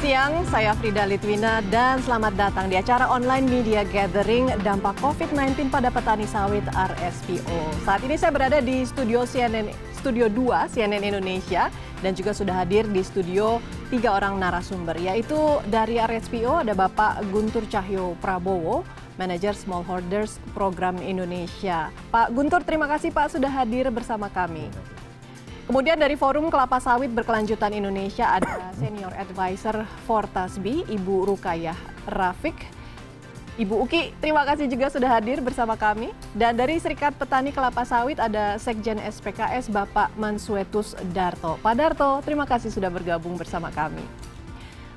siang, saya Frida Litwina dan selamat datang di acara online media gathering dampak COVID-19 pada petani sawit RSPO. Saat ini saya berada di studio CNN Studio 2 CNN Indonesia dan juga sudah hadir di studio tiga orang narasumber yaitu dari RSPO ada Bapak Guntur Cahyo Prabowo, Manager Smallholders Program Indonesia. Pak Guntur terima kasih Pak sudah hadir bersama kami. Kemudian dari Forum Kelapa Sawit Berkelanjutan Indonesia ada Senior Advisor Fortasbi, Ibu Rukayah Rafik. Ibu Uki, terima kasih juga sudah hadir bersama kami. Dan dari Serikat Petani Kelapa Sawit ada Sekjen SPKS Bapak Mansuetus Darto. Pak Darto, terima kasih sudah bergabung bersama kami.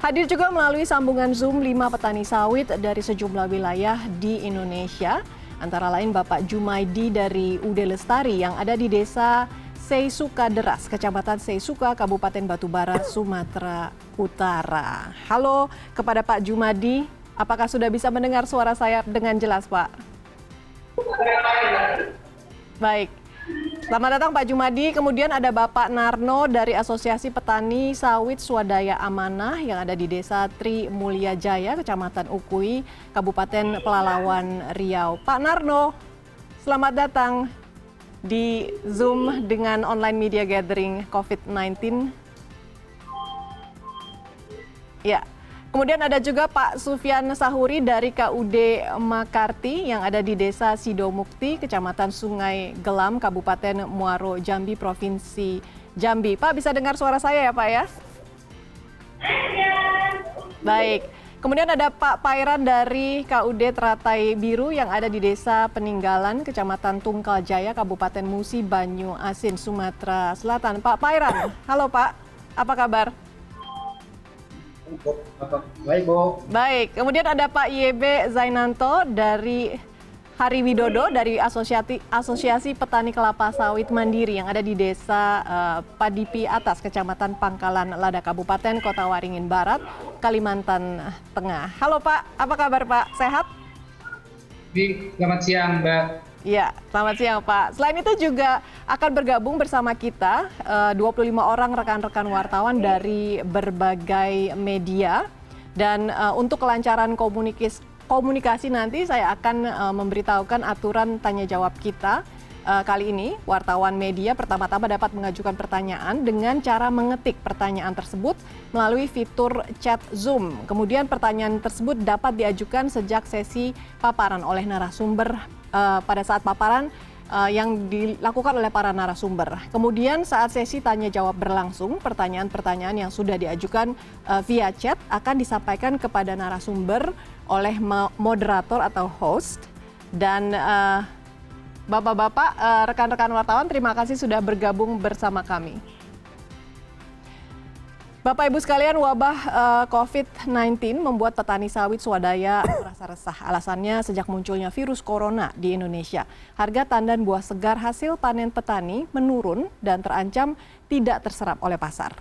Hadir juga melalui sambungan Zoom 5 petani sawit dari sejumlah wilayah di Indonesia. Antara lain Bapak Jumaidi dari Ude Lestari yang ada di desa Seisuka Deras, Kecamatan Seisuka, Kabupaten Batubara, Sumatera Utara. Halo kepada Pak Jumadi, apakah sudah bisa mendengar suara saya dengan jelas Pak? Baik, Selamat datang Pak Jumadi. Kemudian ada Bapak Narno dari Asosiasi Petani Sawit Swadaya Amanah yang ada di Desa Tri Mulia Jaya, Kecamatan Ukui, Kabupaten Pelalawan, Riau. Pak Narno, selamat datang di Zoom dengan online media gathering COVID-19. Ya, kemudian ada juga Pak Sufyan Sahuri dari KUD Makarti yang ada di Desa Sidomukti, Kecamatan Sungai Gelam, Kabupaten Muaro, Jambi, Provinsi Jambi. Pak, bisa dengar suara saya ya Pak ya? Iya. Baik. Kemudian ada Pak Pairan dari KUD Teratai Biru yang ada di Desa Peninggalan, Kecamatan Tungkal Jaya, Kabupaten Musi, Banyu Asin, Sumatera Selatan. Pak Pairan, halo Pak, apa kabar? Baik, Bu. Baik, kemudian ada Pak YB Zainanto dari Hari Widodo dari Asosiasi, Asosiasi Petani Kelapa Sawit Mandiri yang ada di Desa uh, Padipi Atas, Kecamatan Pangkalan Lada Kabupaten Kota Waringin Barat, Kalimantan Tengah. Halo Pak, apa kabar Pak? Sehat? Di, selamat siang Mbak. Ya, selamat siang Pak. Selain itu juga akan bergabung bersama kita eh, uh, 25 orang rekan-rekan wartawan dari berbagai media dan eh, untuk kelancaran komunikasi komunikasi nanti saya akan uh, memberitahukan aturan tanya jawab kita. Uh, kali ini wartawan media pertama-tama dapat mengajukan pertanyaan dengan cara mengetik pertanyaan tersebut melalui fitur chat Zoom. Kemudian pertanyaan tersebut dapat diajukan sejak sesi paparan oleh narasumber uh, pada saat paparan uh, yang dilakukan oleh para narasumber. Kemudian saat sesi tanya jawab berlangsung, pertanyaan-pertanyaan yang sudah diajukan uh, via chat akan disampaikan kepada narasumber oleh moderator atau host dan uh, Bapak-bapak, rekan-rekan wartawan, terima kasih sudah bergabung bersama kami. Bapak Ibu sekalian, wabah uh, eh, COVID-19 membuat petani sawit swadaya merasa resah. Alasannya sejak munculnya virus corona di Indonesia. Harga tandan buah segar hasil panen petani menurun dan terancam tidak terserap oleh pasar.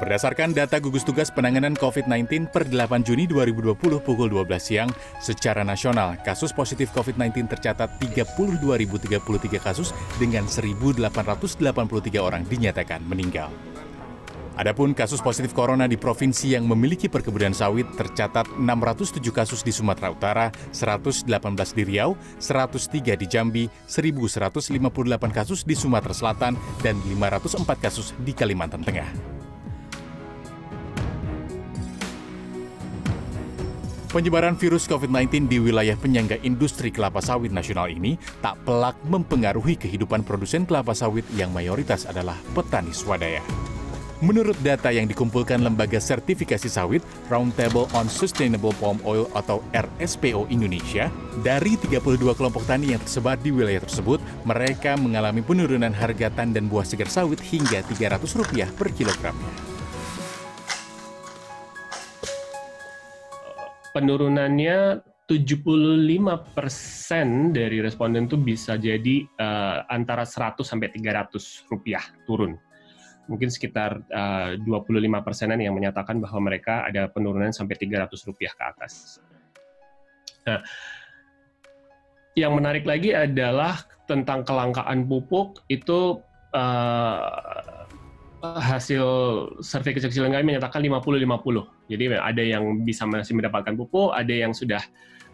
Berdasarkan data gugus tugas penanganan COVID-19 per 8 Juni 2020 pukul 12 siang, secara nasional kasus positif COVID-19 tercatat 32.033 kasus dengan 1.883 orang dinyatakan meninggal. Adapun kasus positif corona di provinsi yang memiliki perkebunan sawit tercatat 607 kasus di Sumatera Utara, 118 di Riau, 103 di Jambi, 1158 kasus di Sumatera Selatan, dan 504 kasus di Kalimantan Tengah. Penyebaran virus COVID-19 di wilayah penyangga industri kelapa sawit nasional ini tak pelak mempengaruhi kehidupan produsen kelapa sawit yang mayoritas adalah petani swadaya. Menurut data yang dikumpulkan Lembaga Sertifikasi Sawit Roundtable on Sustainable Palm Oil atau RSPO Indonesia, dari 32 kelompok tani yang tersebar di wilayah tersebut, mereka mengalami penurunan harga tan dan buah segar sawit hingga Rp300 per kilogramnya. penurunannya 75% dari responden tuh bisa jadi uh, antara 100 sampai 300 rupiah turun. Mungkin sekitar eh, uh, 25 persenan yang menyatakan bahwa mereka ada penurunan sampai 300 rupiah ke atas. Nah, yang menarik lagi adalah tentang kelangkaan pupuk itu uh, hasil survei kecil-kecilan kami menyatakan 50-50. Jadi ada yang bisa masih mendapatkan pupuk, ada yang sudah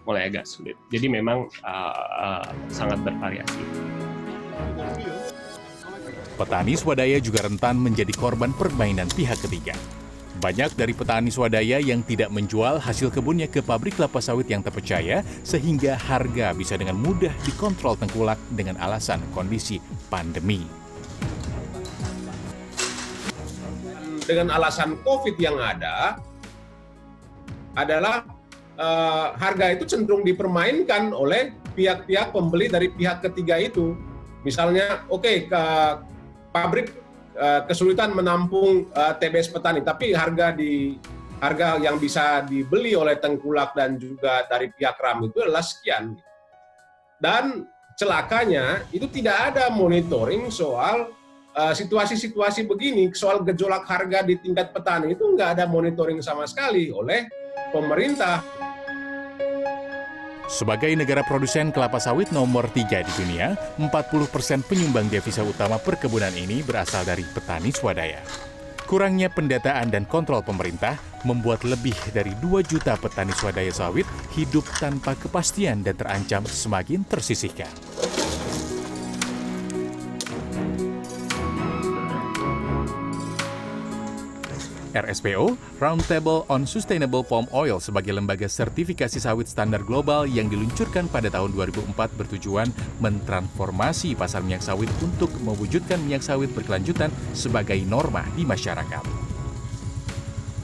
mulai agak sulit. Jadi memang uh, uh, sangat bervariasi. Petani swadaya juga rentan menjadi korban permainan pihak ketiga. Banyak dari petani swadaya yang tidak menjual hasil kebunnya ke pabrik kelapa sawit yang terpercaya sehingga harga bisa dengan mudah dikontrol tengkulak dengan alasan kondisi pandemi dengan alasan COVID yang ada adalah uh, harga itu cenderung dipermainkan oleh pihak-pihak pembeli dari pihak ketiga itu. Misalnya, oke, okay, ke pabrik uh, kesulitan menampung uh, eh, TBS petani, tapi harga di harga yang bisa dibeli oleh tengkulak dan juga dari pihak ram itu adalah sekian. Dan celakanya itu tidak ada monitoring soal Eh, situasi-situasi begini soal gejolak harga di tingkat petani itu nggak ada monitoring sama sekali oleh pemerintah. Sebagai negara produsen kelapa sawit nomor tiga di dunia, 40 persen penyumbang devisa utama perkebunan ini berasal dari petani swadaya. Kurangnya pendataan dan kontrol pemerintah membuat lebih dari 2 juta petani swadaya sawit hidup tanpa kepastian dan terancam semakin tersisihkan. rspo roundtable on sustainable palm oil sebagai lembaga sertifikasi sawit standar global yang diluncurkan pada tahun 2004 bertujuan mentransformasi pasar minyak sawit untuk mewujudkan minyak sawit berkelanjutan sebagai norma di masyarakat.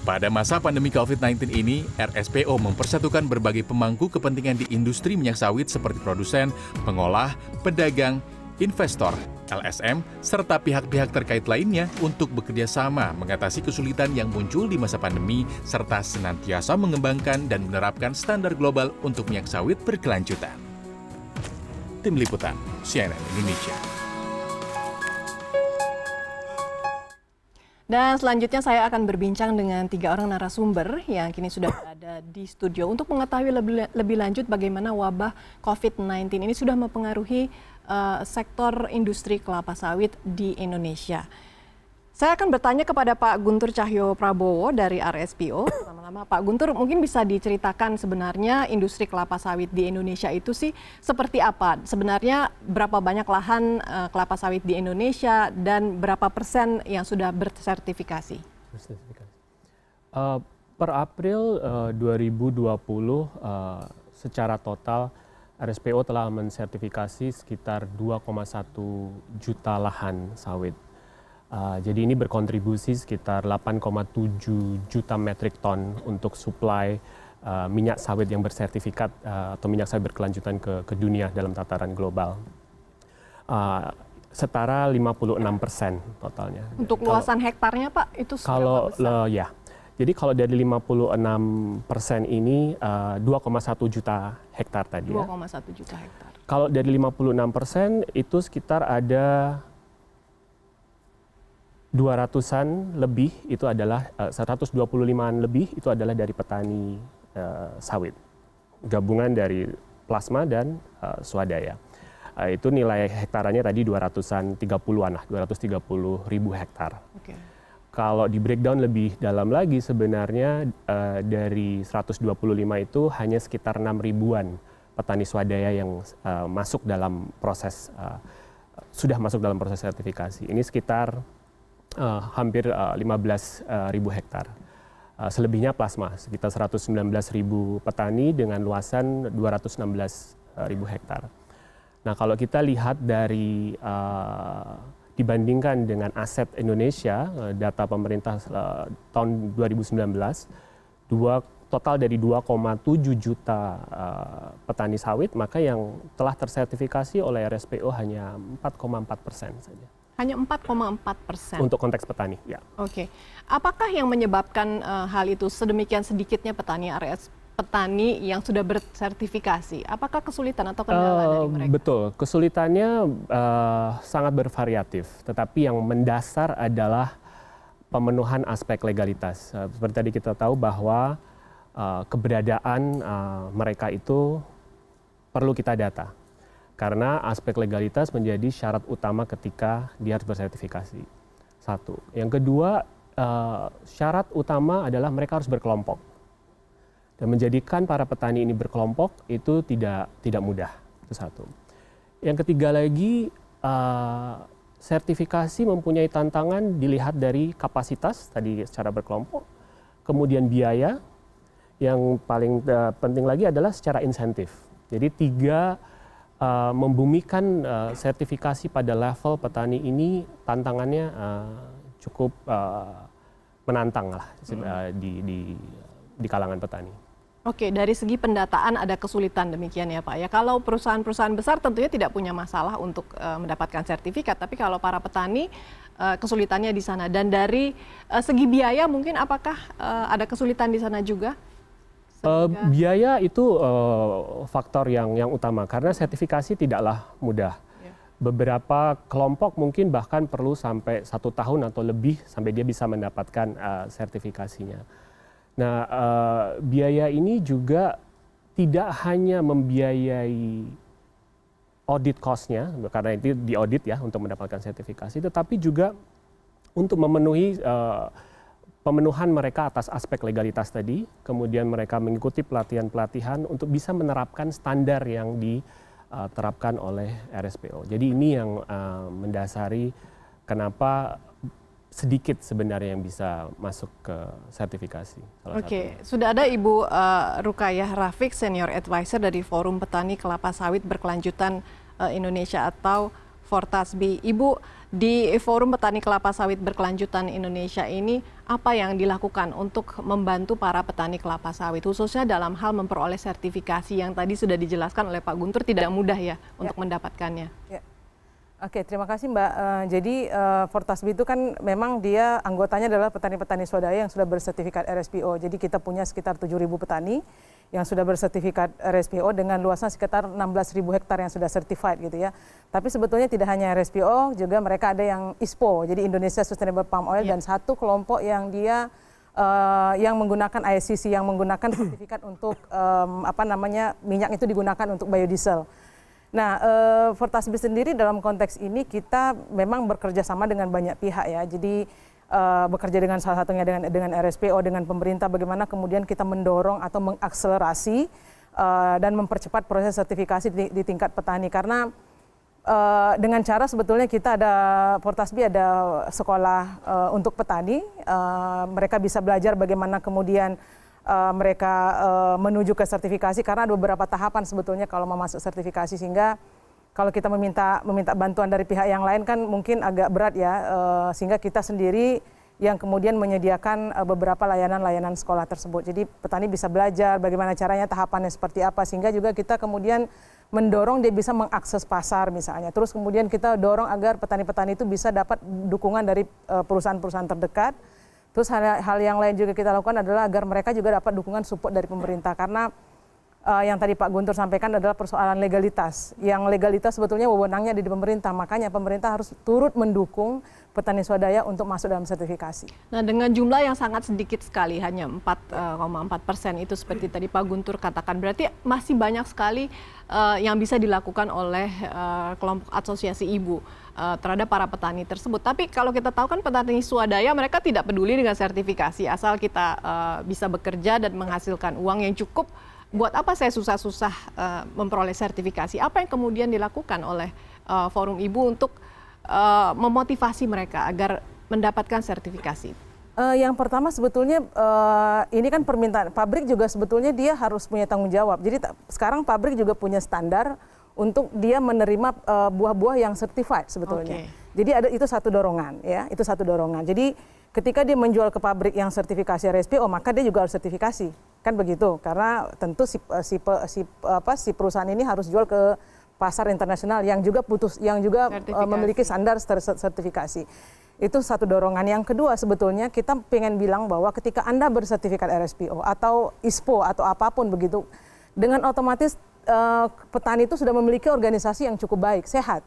Pada masa pandemi COVID-19 ini, RSPO mempersatukan berbagai pemangku kepentingan di industri minyak sawit seperti produsen, pengolah, pedagang, investor, LSM, serta pihak-pihak terkait lainnya untuk bekerja sama mengatasi kesulitan yang muncul di masa pandemi serta senantiasa mengembangkan dan menerapkan standar global untuk minyak sawit berkelanjutan. Tim Liputan, CNN Indonesia. Dan selanjutnya saya akan berbincang dengan tiga orang narasumber yang kini sudah ada di studio untuk mengetahui lebih, lebih lanjut bagaimana wabah COVID-19 ini sudah mempengaruhi uh, sektor industri kelapa sawit di Indonesia. Saya akan bertanya kepada Pak Guntur Cahyo Prabowo dari RSPO. Lama-lama Pak Guntur mungkin bisa diceritakan sebenarnya industri kelapa sawit di Indonesia itu sih seperti apa? Sebenarnya berapa banyak lahan uh, kelapa sawit di Indonesia dan berapa persen yang sudah bersertifikasi? Bersertifikasi. Uh, per April uh, 2020 uh, secara total RSPO telah mensertifikasi sekitar 2,1 juta lahan sawit. Uh, jadi ini berkontribusi sekitar 8,7 juta metrik ton untuk supply uh, minyak sawit yang bersertifikat uh, atau minyak sawit berkelanjutan ke, ke dunia dalam tataran global. Uh, setara 56 persen totalnya. Untuk luasan kalau, hektarnya Pak itu kalau besar? ya jadi kalau dari 56 persen ini uh, eh, 2,1 juta hektar tadi 2,1 ya. juta hektar. Kalau dari 56 persen itu sekitar ada 200-an lebih itu adalah eh, uh, 125-an lebih itu adalah dari petani uh, sawit. Gabungan dari plasma dan uh, swadaya. Uh, itu nilai hektarannya tadi 230 an an lah, 230 ribu hektar. Okay. Kalau di breakdown lebih dalam lagi sebenarnya uh, dari 125 itu hanya sekitar 6 ribuan petani swadaya yang uh, masuk dalam proses uh, sudah masuk dalam proses sertifikasi. Ini sekitar uh, hampir uh, 15 uh, ribu hektar. Uh, selebihnya plasma sekitar 119 ribu petani dengan luasan 216 uh, ribu hektar. Nah kalau kita lihat dari uh, dibandingkan dengan aset Indonesia eh, data pemerintah eh, tahun 2019 dua total dari 2,7 juta uh, petani sawit maka yang telah tersertifikasi oleh RSPO hanya 4,4 persen saja. Hanya 4,4 persen. Untuk konteks petani, ya. Oke, okay. apakah yang menyebabkan uh, hal itu sedemikian sedikitnya petani RSPO? petani yang sudah bersertifikasi. Apakah kesulitan atau kendala uh, dari mereka? Betul, kesulitannya uh, sangat bervariatif. Tetapi yang mendasar adalah pemenuhan aspek legalitas. Uh, seperti tadi kita tahu bahwa uh, keberadaan uh, mereka itu perlu kita data. Karena aspek legalitas menjadi syarat utama ketika dia harus bersertifikasi. Satu. Yang kedua, uh, syarat utama adalah mereka harus berkelompok dan menjadikan para petani ini berkelompok itu tidak tidak mudah. Itu satu. Yang ketiga lagi uh, sertifikasi mempunyai tantangan dilihat dari kapasitas tadi secara berkelompok, kemudian biaya, yang paling uh, penting lagi adalah secara insentif. Jadi tiga uh, membumikan uh, sertifikasi pada level petani ini tantangannya uh, cukup uh, menantang lah di, di di kalangan petani. Oke, dari segi pendataan ada kesulitan demikian ya Pak. Ya kalau perusahaan-perusahaan besar tentunya tidak punya masalah untuk uh, mendapatkan sertifikat, tapi kalau para petani uh, kesulitannya di sana. Dan dari uh, segi biaya mungkin apakah uh, ada kesulitan di sana juga? Uh, biaya itu uh, faktor yang yang utama karena sertifikasi tidaklah mudah. Ya. Beberapa kelompok mungkin bahkan perlu sampai satu tahun atau lebih sampai dia bisa mendapatkan uh, sertifikasinya. Nah, uh, biaya ini juga tidak hanya membiayai audit cost-nya, karena itu di audit ya untuk mendapatkan sertifikasi, tetapi juga untuk memenuhi uh, pemenuhan mereka atas aspek legalitas tadi, kemudian mereka mengikuti pelatihan-pelatihan untuk bisa menerapkan standar yang diterapkan oleh RSPO. Jadi ini yang uh, mendasari kenapa sedikit sebenarnya yang bisa masuk ke sertifikasi. Oke, okay. sudah ada Ibu uh, Rukayah Rafiq, Senior Advisor dari Forum Petani Kelapa Sawit Berkelanjutan uh, Indonesia atau Fortasbi. Ibu, di Forum Petani Kelapa Sawit Berkelanjutan Indonesia ini, apa yang dilakukan untuk membantu para petani kelapa sawit, khususnya dalam hal memperoleh sertifikasi yang tadi sudah dijelaskan oleh Pak Guntur, tidak mudah ya, ya. untuk mendapatkannya? Ya. Oke, terima kasih Mbak. Uh, jadi uh, Fortasbi itu kan memang dia anggotanya adalah petani-petani swadaya yang sudah bersertifikat RSPO. Jadi kita punya sekitar 7.000 petani yang sudah bersertifikat RSPO dengan luasan sekitar 16.000 hektar yang sudah certified gitu ya. Tapi sebetulnya tidak hanya RSPO, juga mereka ada yang ISPO, jadi Indonesia Sustainable Palm Oil yeah. dan satu kelompok yang dia uh, yang menggunakan ISCC yang menggunakan sertifikat untuk um, apa namanya minyak itu digunakan untuk biodiesel. Nah, eh, Fortasbi sendiri dalam konteks ini kita memang bekerja sama dengan banyak pihak ya. Jadi eh, bekerja dengan salah satunya dengan dengan RSPO dengan pemerintah bagaimana kemudian kita mendorong atau mengakselerasi eh, dan mempercepat proses sertifikasi di, di tingkat petani karena Uh, dengan cara sebetulnya kita ada Portasbi ada sekolah uh, untuk petani, uh, mereka bisa belajar bagaimana kemudian uh, mereka uh, menuju ke sertifikasi karena ada beberapa tahapan sebetulnya kalau mau masuk sertifikasi sehingga kalau kita meminta meminta bantuan dari pihak yang lain kan mungkin agak berat ya uh, sehingga kita sendiri yang kemudian menyediakan uh, beberapa layanan-layanan sekolah tersebut. Jadi petani bisa belajar bagaimana caranya tahapannya seperti apa sehingga juga kita kemudian mendorong dia bisa mengakses pasar misalnya. Terus kemudian kita dorong agar petani-petani itu bisa dapat dukungan dari perusahaan-perusahaan terdekat Terus hal, hal yang lain juga kita lakukan adalah agar mereka juga dapat dukungan support dari pemerintah karena uh, yang tadi Pak Guntur sampaikan adalah persoalan legalitas. Yang legalitas sebetulnya wewenangnya di pemerintah, makanya pemerintah harus turut mendukung petani swadaya untuk masuk dalam sertifikasi. Nah, dengan jumlah yang sangat sedikit sekali, hanya 4,4 eh, persen itu seperti tadi Pak Guntur katakan, berarti masih banyak sekali uh, yang bisa dilakukan oleh uh, kelompok asosiasi ibu uh, terhadap para petani tersebut. Tapi kalau kita tahu kan petani swadaya mereka tidak peduli dengan sertifikasi asal kita uh, bisa bekerja dan menghasilkan uang yang cukup. Buat apa saya susah-susah uh, memperoleh sertifikasi? Apa yang kemudian dilakukan oleh uh, Forum Ibu untuk uh, memotivasi mereka agar mendapatkan sertifikasi? Uh, yang pertama sebetulnya uh, ini kan permintaan pabrik juga sebetulnya dia harus punya tanggung jawab. Jadi sekarang pabrik juga punya standar untuk dia menerima eh, buah-buah yang certified sebetulnya. Okay. Jadi ada itu satu dorongan ya, itu satu dorongan. Jadi ketika dia menjual ke pabrik yang sertifikasi RSPO, oh, maka dia juga harus sertifikasi. Kan begitu? Karena tentu si eh, si, si eh, apa si perusahaan ini harus jual ke pasar internasional yang juga putus yang juga memiliki standar sertifikasi. Itu satu dorongan. Yang kedua sebetulnya kita pengen bilang bahwa ketika Anda bersertifikat RSPO atau ISPO atau apapun begitu dengan otomatis uh, petani itu sudah memiliki organisasi yang cukup baik, sehat,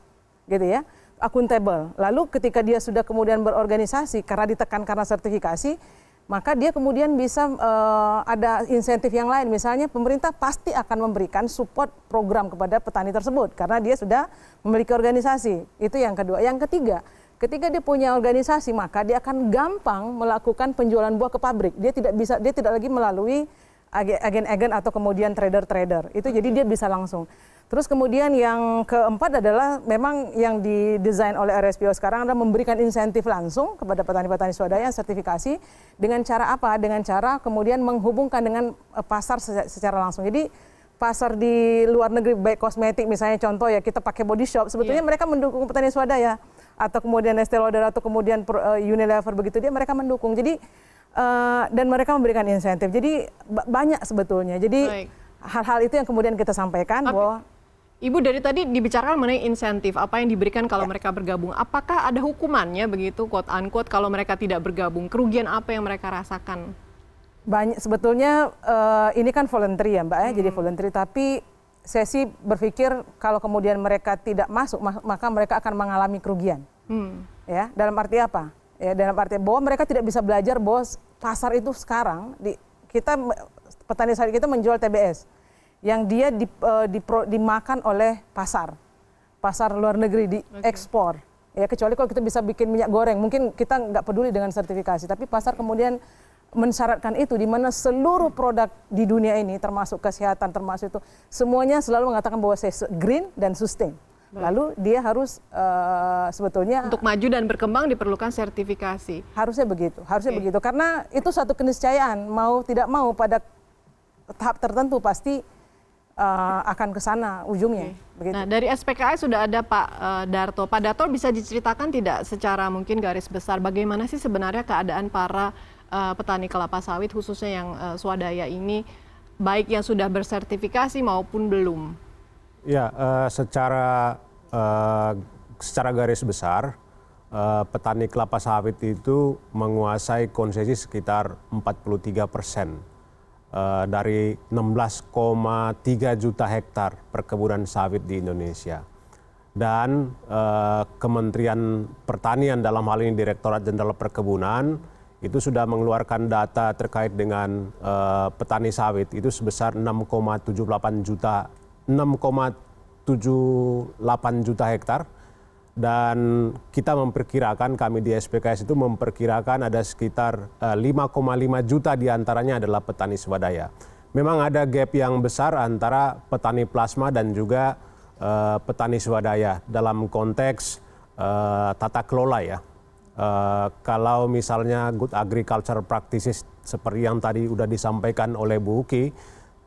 gitu ya, akuntabel. Lalu ketika dia sudah kemudian berorganisasi karena ditekan karena sertifikasi, maka dia kemudian bisa uh, ada insentif yang lain. Misalnya pemerintah pasti akan memberikan support program kepada petani tersebut karena dia sudah memiliki organisasi. Itu yang kedua. Yang ketiga, ketika dia punya organisasi maka dia akan gampang melakukan penjualan buah ke pabrik. Dia tidak bisa dia tidak lagi melalui agen-agen atau kemudian trader-trader. Itu jadi dia bisa langsung. Terus kemudian yang keempat adalah memang yang didesain oleh RSPO sekarang adalah memberikan insentif langsung kepada petani-petani swadaya sertifikasi dengan cara apa? Dengan cara kemudian menghubungkan dengan eh, pasar secara langsung. Jadi pasar di luar negeri baik kosmetik misalnya contoh ya kita pakai body shop sebetulnya yeah. mereka mendukung petani swadaya atau kemudian Estee Lauder atau kemudian eh, Unilever begitu dia mereka mendukung. Jadi Eh, dan mereka memberikan insentif. Jadi banyak sebetulnya. Jadi hal-hal itu yang kemudian kita sampaikan Tapi, bahwa Ibu dari tadi dibicarakan mengenai insentif apa yang diberikan kalau ya. mereka bergabung. Apakah ada hukumannya begitu quote unquote kalau mereka tidak bergabung? Kerugian apa yang mereka rasakan? Banyak sebetulnya uh, ini kan voluntary ya Mbak ya, hmm. jadi voluntary tapi sesi berpikir kalau kemudian mereka tidak masuk maka mereka akan mengalami kerugian. Hmm. Ya, dalam arti apa? ya dalam arti bahwa mereka tidak bisa belajar bahwa pasar itu sekarang di, kita petani sawit kita menjual TBS yang dia di, uh, dipro, dimakan oleh pasar pasar luar negeri di okay. ekspor ya kecuali kalau kita bisa bikin minyak goreng mungkin kita nggak peduli dengan sertifikasi tapi pasar kemudian mensyaratkan itu di mana seluruh produk di dunia ini termasuk kesehatan termasuk itu semuanya selalu mengatakan bahwa saya green dan sustain Lalu dia harus uh, sebetulnya untuk maju dan berkembang diperlukan sertifikasi. Harusnya begitu, harusnya okay. begitu karena itu satu keniscayaan mau tidak mau pada tahap tertentu pasti uh, akan ke sana ujungnya. Okay. Begitu. Nah dari SPKI sudah ada Pak uh, Darto. Pak Darto bisa diceritakan tidak secara mungkin garis besar bagaimana sih sebenarnya keadaan para uh, petani kelapa sawit khususnya yang uh, swadaya ini baik yang sudah bersertifikasi maupun belum? Ya, secara uh, secara garis besar uh, petani kelapa sawit itu menguasai konsesi sekitar 43 persen uh, dari 16,3 juta hektar perkebunan sawit di Indonesia. Dan uh, Kementerian Pertanian dalam hal ini Direktorat Jenderal Perkebunan itu sudah mengeluarkan data terkait dengan uh, petani sawit itu sebesar 6,78 juta 78 juta hektar dan kita memperkirakan kami di SPKS itu memperkirakan ada sekitar 5,5 eh, juta diantaranya adalah petani swadaya. Memang ada gap yang besar antara petani plasma dan juga uh, petani swadaya dalam konteks uh, tata kelola ya. Uh, kalau misalnya good agriculture practices seperti yang tadi sudah disampaikan oleh Bu Uki,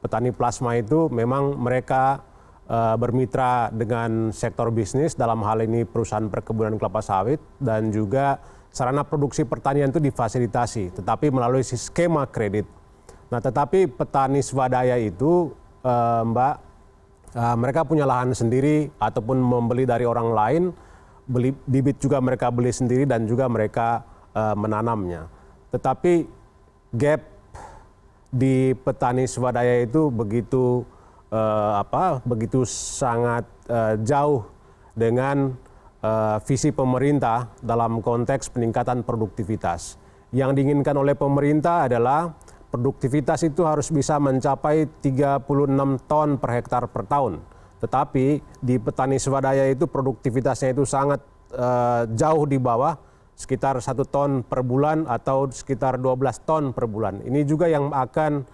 petani plasma itu memang mereka Eh, bermitra dengan sektor bisnis dalam hal ini perusahaan perkebunan kelapa sawit dan juga sarana produksi pertanian itu difasilitasi tetapi melalui skema kredit. Nah, tetapi petani swadaya itu uh, Mbak uh, mereka punya lahan sendiri ataupun membeli dari orang lain, beli bibit juga mereka beli sendiri dan juga mereka uh, menanamnya. Tetapi gap di petani swadaya itu begitu Eh, apa begitu sangat eh, jauh dengan eh, visi pemerintah dalam konteks peningkatan produktivitas. Yang diinginkan oleh pemerintah adalah produktivitas itu harus bisa mencapai 36 ton per hektar per tahun. Tetapi di petani swadaya itu produktivitasnya itu sangat uh, jauh di bawah sekitar satu ton per bulan atau sekitar 12 ton per bulan. Ini juga yang akan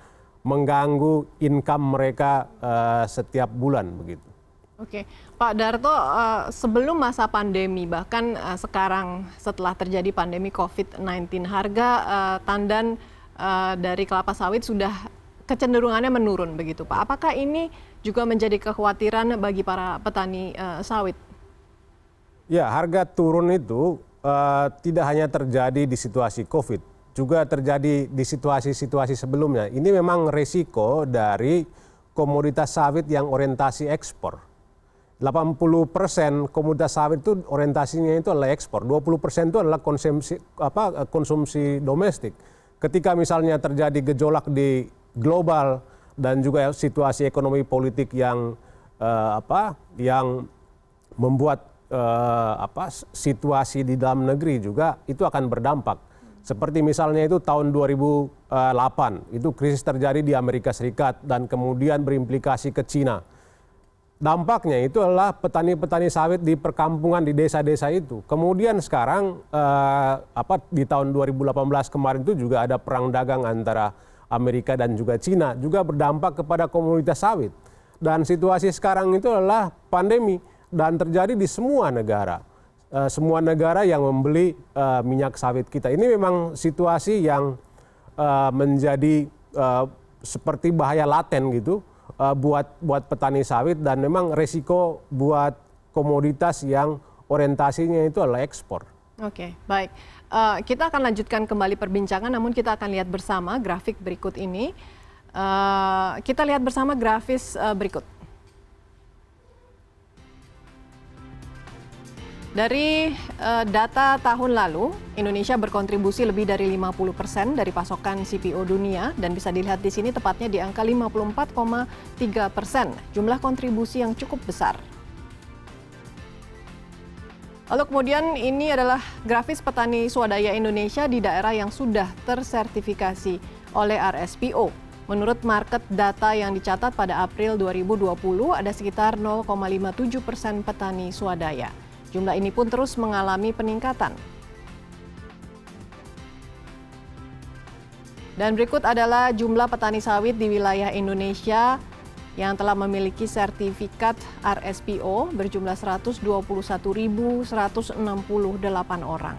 mengganggu income mereka eh, setiap bulan begitu. Oke, Pak Darto, eh, sebelum masa pandemi, bahkan eh, sekarang setelah terjadi pandemi COVID-19, harga tandan dari kelapa sawit sudah kecenderungannya menurun begitu, Pak. Apakah ini juga menjadi kekhawatiran bagi para petani sawit? Ya, harga turun itu tidak hanya terjadi di situasi COVID, juga terjadi di situasi-situasi sebelumnya. Ini memang resiko dari komoditas sawit yang orientasi ekspor. 80 persen komoditas sawit itu orientasinya itu adalah ekspor, 20 persen itu adalah konsumsi apa konsumsi domestik. Ketika misalnya terjadi gejolak di global dan juga situasi ekonomi politik yang eh, apa yang membuat eh, apa situasi di dalam negeri juga itu akan berdampak seperti misalnya itu tahun 2008, itu krisis terjadi di Amerika Serikat dan kemudian berimplikasi ke Cina. Dampaknya itu adalah petani-petani sawit di perkampungan di desa-desa itu. Kemudian sekarang eh, apa di tahun 2018 kemarin itu juga ada perang dagang antara Amerika dan juga Cina juga berdampak kepada komunitas sawit. Dan situasi sekarang itu adalah pandemi dan terjadi di semua negara Eh, semua negara yang membeli uh, minyak sawit kita. Ini memang situasi yang uh, menjadi uh, seperti bahaya laten gitu uh, buat buat petani sawit dan memang resiko buat komoditas yang orientasinya itu adalah ekspor. Oke, okay, baik. Uh, kita akan lanjutkan kembali perbincangan, namun kita akan lihat bersama grafik berikut ini. Uh, kita lihat bersama grafis uh, berikut. Dari uh, data tahun lalu, Indonesia berkontribusi lebih dari 50 persen dari pasokan CPO dunia dan bisa dilihat di sini tepatnya di angka 54,3 persen, jumlah kontribusi yang cukup besar. Lalu kemudian ini adalah grafis petani swadaya Indonesia di daerah yang sudah tersertifikasi oleh RSPO. Menurut market data yang dicatat pada April 2020, ada sekitar 0,57 persen petani swadaya. Jumlah ini pun terus mengalami peningkatan. Dan berikut adalah jumlah petani sawit di wilayah Indonesia yang telah memiliki sertifikat RSPO berjumlah 121.168 orang.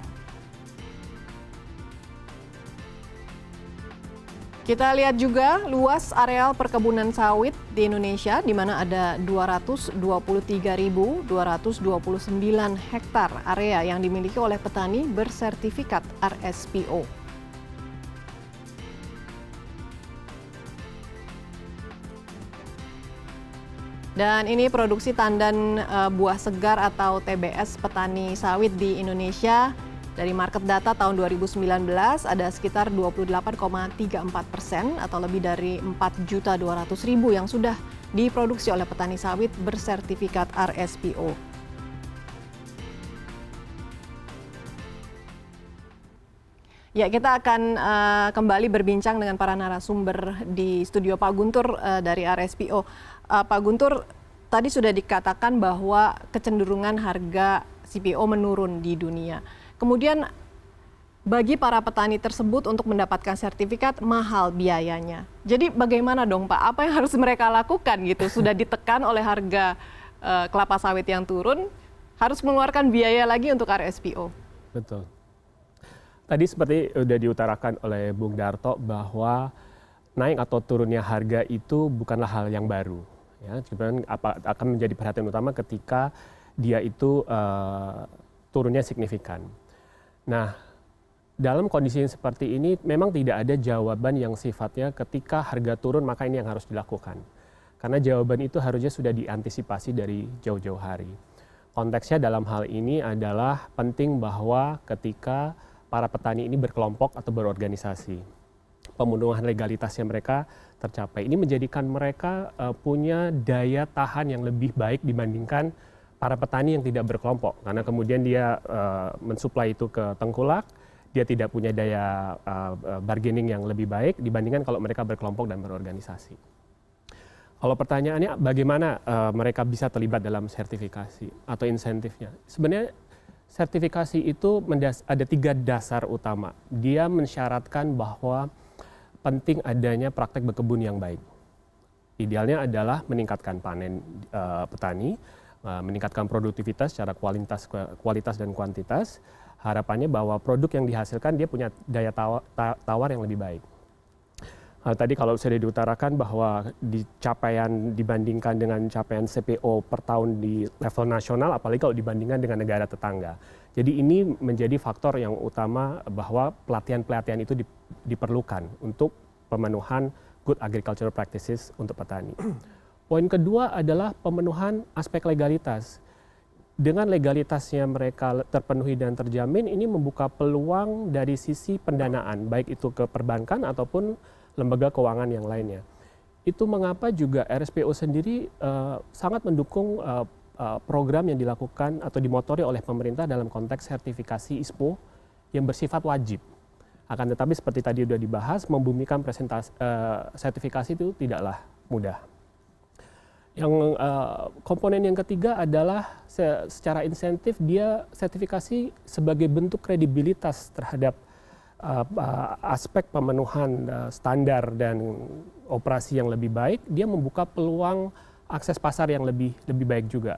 Kita lihat juga luas areal perkebunan sawit di Indonesia di mana ada 223.229 hektar area yang dimiliki oleh petani bersertifikat RSPO. Dan ini produksi tandan eh, buah segar atau TBS petani sawit di Indonesia dari market data tahun 2019 ada sekitar 28,34 persen atau lebih dari 4.200.000 yang sudah diproduksi oleh petani sawit bersertifikat RSPO. Ya, kita akan uh, kembali berbincang dengan para narasumber di studio Pak Guntur uh, dari RSPO. Uh, eh, Pak Guntur, tadi sudah dikatakan bahwa kecenderungan harga CPO menurun di dunia. Kemudian bagi para petani tersebut untuk mendapatkan sertifikat mahal biayanya. Jadi bagaimana dong Pak? Apa yang harus mereka lakukan gitu? Sudah ditekan oleh harga uh, kelapa sawit yang turun, harus mengeluarkan biaya lagi untuk RSPO. Betul. Tadi seperti sudah diutarakan oleh Bung Darto bahwa naik atau turunnya harga itu bukanlah hal yang baru. Ya, apa akan menjadi perhatian utama ketika dia itu uh, turunnya signifikan. Nah, dalam kondisi yang seperti ini memang tidak ada jawaban yang sifatnya ketika harga turun maka ini yang harus dilakukan. Karena jawaban itu harusnya sudah diantisipasi dari jauh-jauh hari. Konteksnya dalam hal ini adalah penting bahwa ketika para petani ini berkelompok atau berorganisasi, pemenuhan legalitasnya mereka tercapai. Ini menjadikan mereka eh, punya daya tahan yang lebih baik dibandingkan para petani yang tidak berkelompok karena kemudian dia uh, mensuplai itu ke tengkulak dia tidak punya daya uh, bargaining yang lebih baik dibandingkan kalau mereka berkelompok dan berorganisasi. Kalau pertanyaannya bagaimana uh, mereka bisa terlibat dalam sertifikasi atau insentifnya? Sebenarnya sertifikasi itu ada tiga dasar utama. Dia mensyaratkan bahwa penting adanya praktek berkebun yang baik. Idealnya adalah meningkatkan panen uh, petani, Eh, meningkatkan produktivitas secara kualitas kualitas dan kuantitas harapannya bahwa produk yang dihasilkan dia punya daya tawar yang lebih baik. Eh, tadi kalau sudah diutarakan bahwa di capaian dibandingkan dengan capaian CPO per tahun di level nasional, apalagi kalau dibandingkan dengan negara tetangga. Jadi ini menjadi faktor yang utama bahwa pelatihan-pelatihan itu diperlukan untuk pemenuhan good agricultural practices untuk petani. Poin kedua adalah pemenuhan aspek legalitas. Dengan legalitasnya mereka terpenuhi dan terjamin, ini membuka peluang dari sisi pendanaan, baik itu ke perbankan ataupun lembaga keuangan yang lainnya. Itu mengapa juga RSPO sendiri uh, sangat mendukung uh, uh, program yang dilakukan atau dimotori oleh pemerintah dalam konteks sertifikasi ISPO yang bersifat wajib. Akan tetapi seperti tadi sudah dibahas, membumikan presentasi uh, sertifikasi itu tidaklah mudah yang uh, komponen yang ketiga adalah se secara insentif dia sertifikasi sebagai bentuk kredibilitas terhadap uh, uh, aspek pemenuhan uh, standar dan operasi yang lebih baik dia membuka peluang akses pasar yang lebih lebih baik juga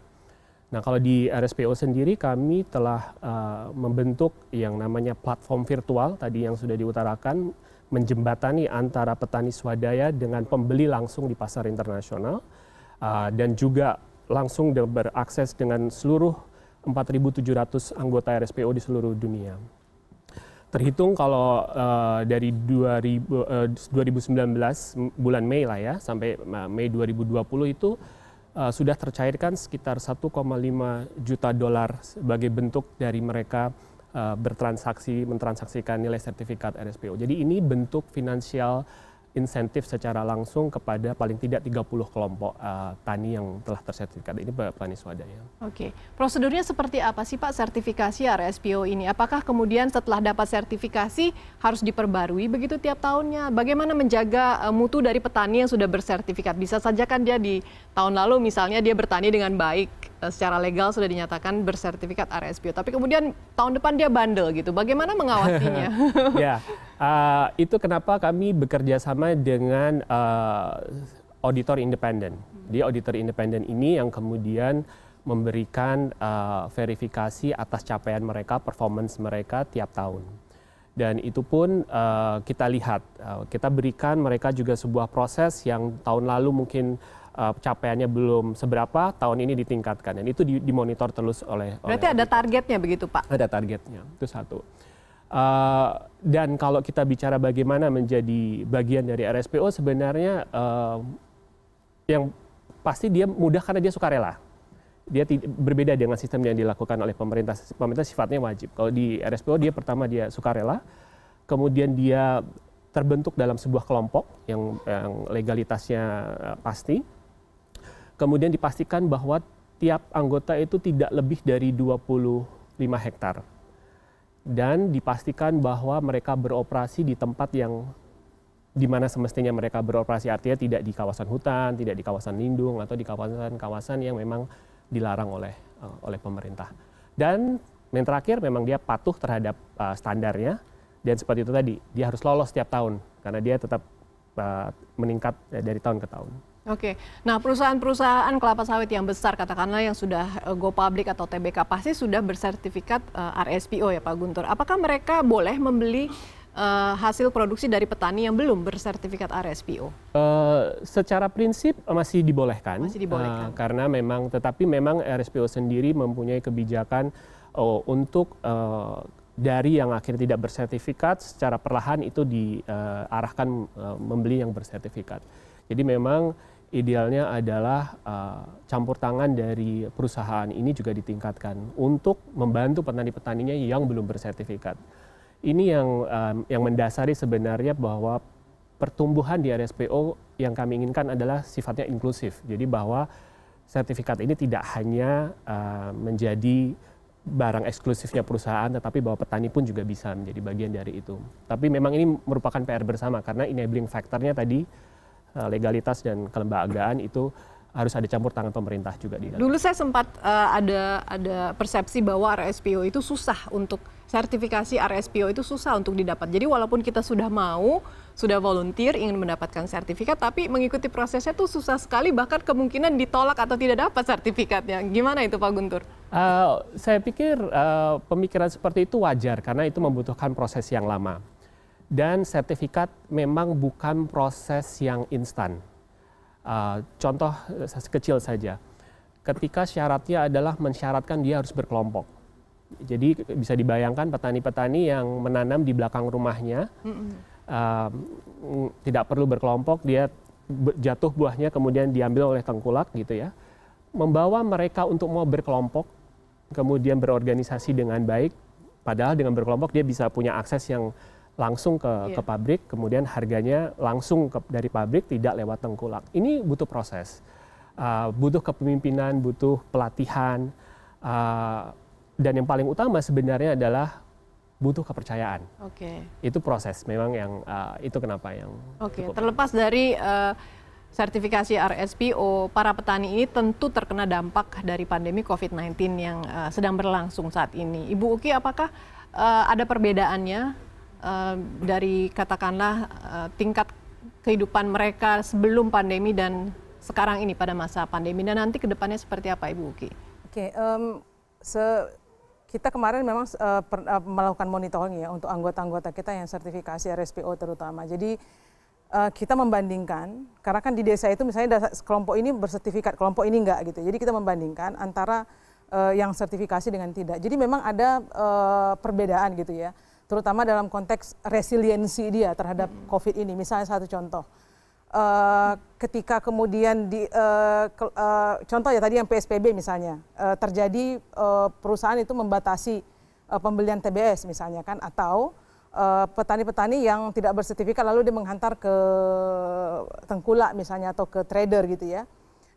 nah kalau di RSPO sendiri kami telah uh, membentuk yang namanya platform virtual tadi yang sudah diutarakan menjembatani antara petani swadaya dengan pembeli langsung di pasar internasional Ah, dan juga langsung berakses dengan seluruh 4.700 anggota RSPO di seluruh dunia. Terhitung kalau uh, dari 2000, uh, 2019 bulan Mei lah ya sampai ah, Mei 2020 itu uh, sudah tercairkan sekitar 1,5 juta dolar sebagai bentuk dari mereka uh, bertransaksi mentransaksikan nilai sertifikat RSPO. Jadi ini bentuk finansial insentif secara langsung kepada paling tidak 30 kelompok uh, tani yang telah tersertifikat ini petani swadaya. Oke, prosedurnya seperti apa sih Pak sertifikasi RSPO ini? Apakah kemudian setelah dapat sertifikasi harus diperbarui begitu tiap tahunnya? Bagaimana menjaga eh, mutu dari petani yang sudah bersertifikat? Bisa saja kan dia di tahun lalu misalnya dia bertani dengan baik, Eh, secara legal sudah dinyatakan bersertifikat RSPO, tapi kemudian tahun depan dia bandel gitu. Bagaimana mengawasinya? ya, uh, itu kenapa kami bekerja sama dengan uh, auditor independen. Di auditor independen ini yang kemudian memberikan uh, verifikasi atas capaian mereka, performance mereka tiap tahun. Dan itu pun uh, kita lihat, uh, kita berikan mereka juga sebuah proses yang tahun lalu mungkin uh, capaiannya belum seberapa, tahun ini ditingkatkan. Dan itu dimonitor terus oleh. Berarti oleh ada targetnya begitu Pak? Ada targetnya, itu satu. Uh, dan kalau kita bicara bagaimana menjadi bagian dari RSPO, sebenarnya uh, yang pasti dia mudah karena dia sukarela. Dia berbeda dengan sistem yang dilakukan oleh pemerintah. Pemerintah sifatnya wajib. Kalau di RSPO dia pertama dia sukarela, kemudian dia terbentuk dalam sebuah kelompok yang, yang legalitasnya pasti kemudian dipastikan bahwa tiap anggota itu tidak lebih dari 25 hektar dan dipastikan bahwa mereka beroperasi di tempat yang di mana semestinya mereka beroperasi artinya tidak di kawasan hutan, tidak di kawasan lindung atau di kawasan-kawasan yang memang dilarang oleh uh, oleh pemerintah. Dan yang terakhir memang dia patuh terhadap uh, standarnya dan seperti itu tadi dia harus lolos setiap tahun karena dia tetap uh, meningkat dari tahun ke tahun. Oke, nah perusahaan-perusahaan kelapa sawit yang besar katakanlah yang sudah eh, go public atau TBK pasti sudah bersertifikat uh, eh, RSPO ya Pak Guntur. Apakah mereka boleh membeli uh, hasil produksi dari petani yang belum bersertifikat RSPO? Uh, secara prinsip masih dibolehkan. Masih dibolehkan. Uh, karena memang, tetapi memang RSPO sendiri mempunyai kebijakan uh, untuk uh, dari yang akhirnya tidak bersertifikat secara perlahan itu diarahkan uh, uh, membeli yang bersertifikat. Jadi memang idealnya adalah uh, campur tangan dari perusahaan ini juga ditingkatkan untuk membantu petani-petaninya yang belum bersertifikat. Ini yang um, yang mendasari sebenarnya bahwa pertumbuhan di RSPO yang kami inginkan adalah sifatnya inklusif. Jadi bahwa sertifikat ini tidak hanya uh, menjadi barang eksklusifnya perusahaan, tetapi bahwa petani pun juga bisa menjadi bagian dari itu. Tapi memang ini merupakan PR bersama karena enabling faktornya tadi Eh, legalitas dan kelembagaan itu harus ada campur tangan pemerintah juga di dalam. Dulu saya sempat uh, ada ada persepsi bahwa RSPO itu susah untuk sertifikasi RSPO itu susah untuk didapat. Jadi walaupun kita sudah mau, sudah volunteer ingin mendapatkan sertifikat tapi mengikuti prosesnya itu susah sekali bahkan kemungkinan ditolak atau tidak dapat sertifikatnya. Gimana itu Pak Guntur? Uh, saya pikir uh, pemikiran seperti itu wajar karena itu membutuhkan proses yang lama. Dan sertifikat memang bukan proses yang instan. Uh, contoh eh, kecil saja, ketika syaratnya adalah mensyaratkan dia harus berkelompok. Jadi bisa dibayangkan petani-petani yang menanam di belakang rumahnya eh, mm hmm Uh, tidak perlu berkelompok, dia jatuh buahnya kemudian diambil oleh tengkulak gitu ya. Membawa mereka untuk mau berkelompok, kemudian berorganisasi dengan baik, padahal dengan berkelompok dia bisa punya akses yang langsung ke, yeah. ke pabrik, kemudian harganya langsung ke, dari pabrik, tidak lewat tengkulak. Ini butuh proses, uh, butuh kepemimpinan, butuh pelatihan, uh, dan yang paling utama sebenarnya adalah butuh kepercayaan. Oke. Okay. Itu proses, memang yang uh, itu kenapa yang. Oke. Okay. Terlepas dari uh, sertifikasi RSPO, para petani ini tentu terkena dampak dari pandemi COVID-19 yang uh, sedang berlangsung saat ini. Ibu Uki, apakah uh, ada perbedaannya Eh, dari katakanlah uh, tingkat kehidupan mereka sebelum pandemi dan sekarang ini pada masa pandemi dan nanti kedepannya seperti apa Ibu Uki? Oke, okay, um, se kita kemarin memang uh, per, uh, melakukan monitoring ya untuk anggota-anggota kita yang sertifikasi RSPO terutama. Jadi uh, kita membandingkan karena kan di desa itu misalnya kelompok ini bersertifikat, kelompok ini enggak gitu. Jadi kita membandingkan antara uh, yang sertifikasi dengan tidak. Jadi memang ada uh, perbedaan gitu ya terutama dalam konteks resiliensi dia terhadap hmm. COVID ini. Misalnya satu contoh, uh, ketika kemudian di uh, ke, uh, contoh ya tadi yang PSBB misalnya uh, terjadi uh, perusahaan itu membatasi uh, pembelian TBS misalnya kan atau petani-petani uh, yang tidak bersertifikat lalu dia menghantar ke tengkulak misalnya atau ke trader gitu ya.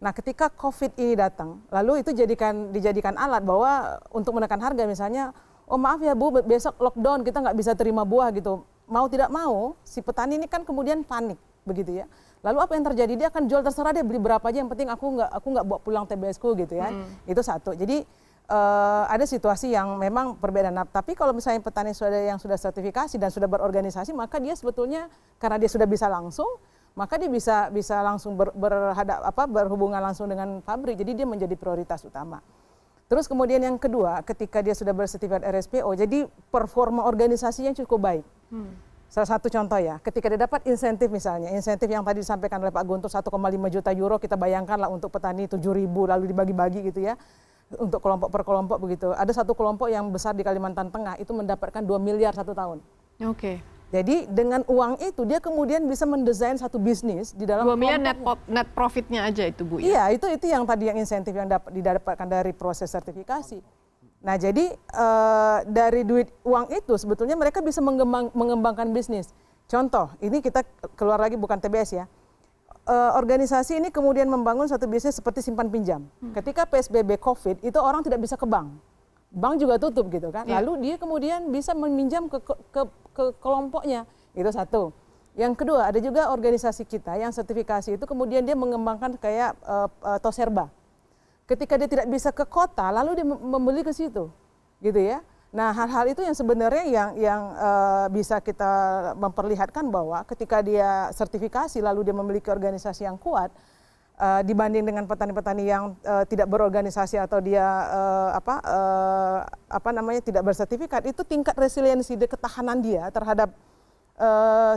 Nah, ketika COVID ini datang, lalu itu jadikan dijadikan alat bahwa untuk menekan harga misalnya oh maaf ya Bu, besok lockdown kita nggak bisa terima buah gitu. Mau tidak mau, si petani ini kan kemudian panik begitu ya. Lalu apa yang terjadi? Dia akan jual terserah dia beli berapa aja. Yang penting aku nggak aku nggak bawa pulang TBS ku gitu ya. Hmm. Itu satu. Jadi uh, ada situasi yang memang perbedaan. Nah, tapi kalau misalnya petani sudah yang sudah sertifikasi dan sudah berorganisasi, maka dia sebetulnya karena dia sudah bisa langsung, maka dia bisa bisa langsung ber, berhadap apa berhubungan langsung dengan pabrik. Jadi dia menjadi prioritas utama. Terus kemudian yang kedua, ketika dia sudah bersertifikat RSPO, jadi performa organisasinya cukup baik. Hmm. Salah satu contoh ya, ketika dia dapat insentif misalnya, insentif yang tadi disampaikan oleh Pak Guntur 1,5 juta euro, kita bayangkanlah untuk petani 7 ribu lalu dibagi-bagi gitu ya, untuk kelompok per kelompok begitu. Ada satu kelompok yang besar di Kalimantan Tengah itu mendapatkan 2 miliar satu tahun. Oke. Okay. Jadi dengan uang itu dia kemudian bisa mendesain satu bisnis di dalam 2 miliar net, net profitnya aja itu Bu ya? Iya itu itu yang tadi yang insentif yang dapat didapatkan dari proses sertifikasi. Nah jadi eh, dari duit uang itu sebetulnya mereka bisa mengembang, mengembangkan bisnis. Contoh ini kita keluar lagi bukan TBS ya. Eh, organisasi ini kemudian membangun satu bisnis seperti simpan pinjam. Hmm. Ketika PSBB COVID itu orang tidak bisa ke bank bank juga tutup gitu kan. Yeah. Lalu dia kemudian bisa meminjam ke, ke ke kelompoknya. Itu satu. Yang kedua, ada juga organisasi kita yang sertifikasi itu kemudian dia mengembangkan kayak uh, uh, toserba. Ketika dia tidak bisa ke kota, lalu dia membeli ke situ. Gitu ya. Nah, hal-hal itu yang sebenarnya yang yang uh, bisa kita memperlihatkan bahwa ketika dia sertifikasi lalu dia memiliki organisasi yang kuat, uh, dibanding dengan petani-petani yang uh, tidak berorganisasi atau dia uh, apa uh, apa namanya tidak bersertifikat itu tingkat resiliensi dan ketahanan dia terhadap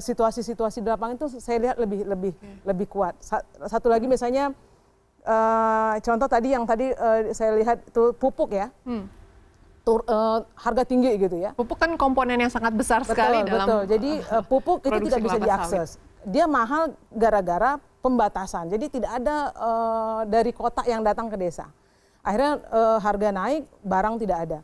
situasi-situasi uh, di lapangan itu saya lihat lebih lebih hmm. lebih kuat. Satu lagi misalnya uh, contoh tadi yang tadi uh, saya lihat itu pupuk ya. Hmm. Tur, uh, harga tinggi gitu ya. Pupuk kan komponen yang sangat besar betul, sekali dalam Betul. Jadi uh, pupuk itu tidak bisa diakses. Sawit dia mahal gara-gara pembatasan. Jadi tidak ada uh, dari kota yang datang ke desa. Akhirnya uh, harga naik, barang tidak ada.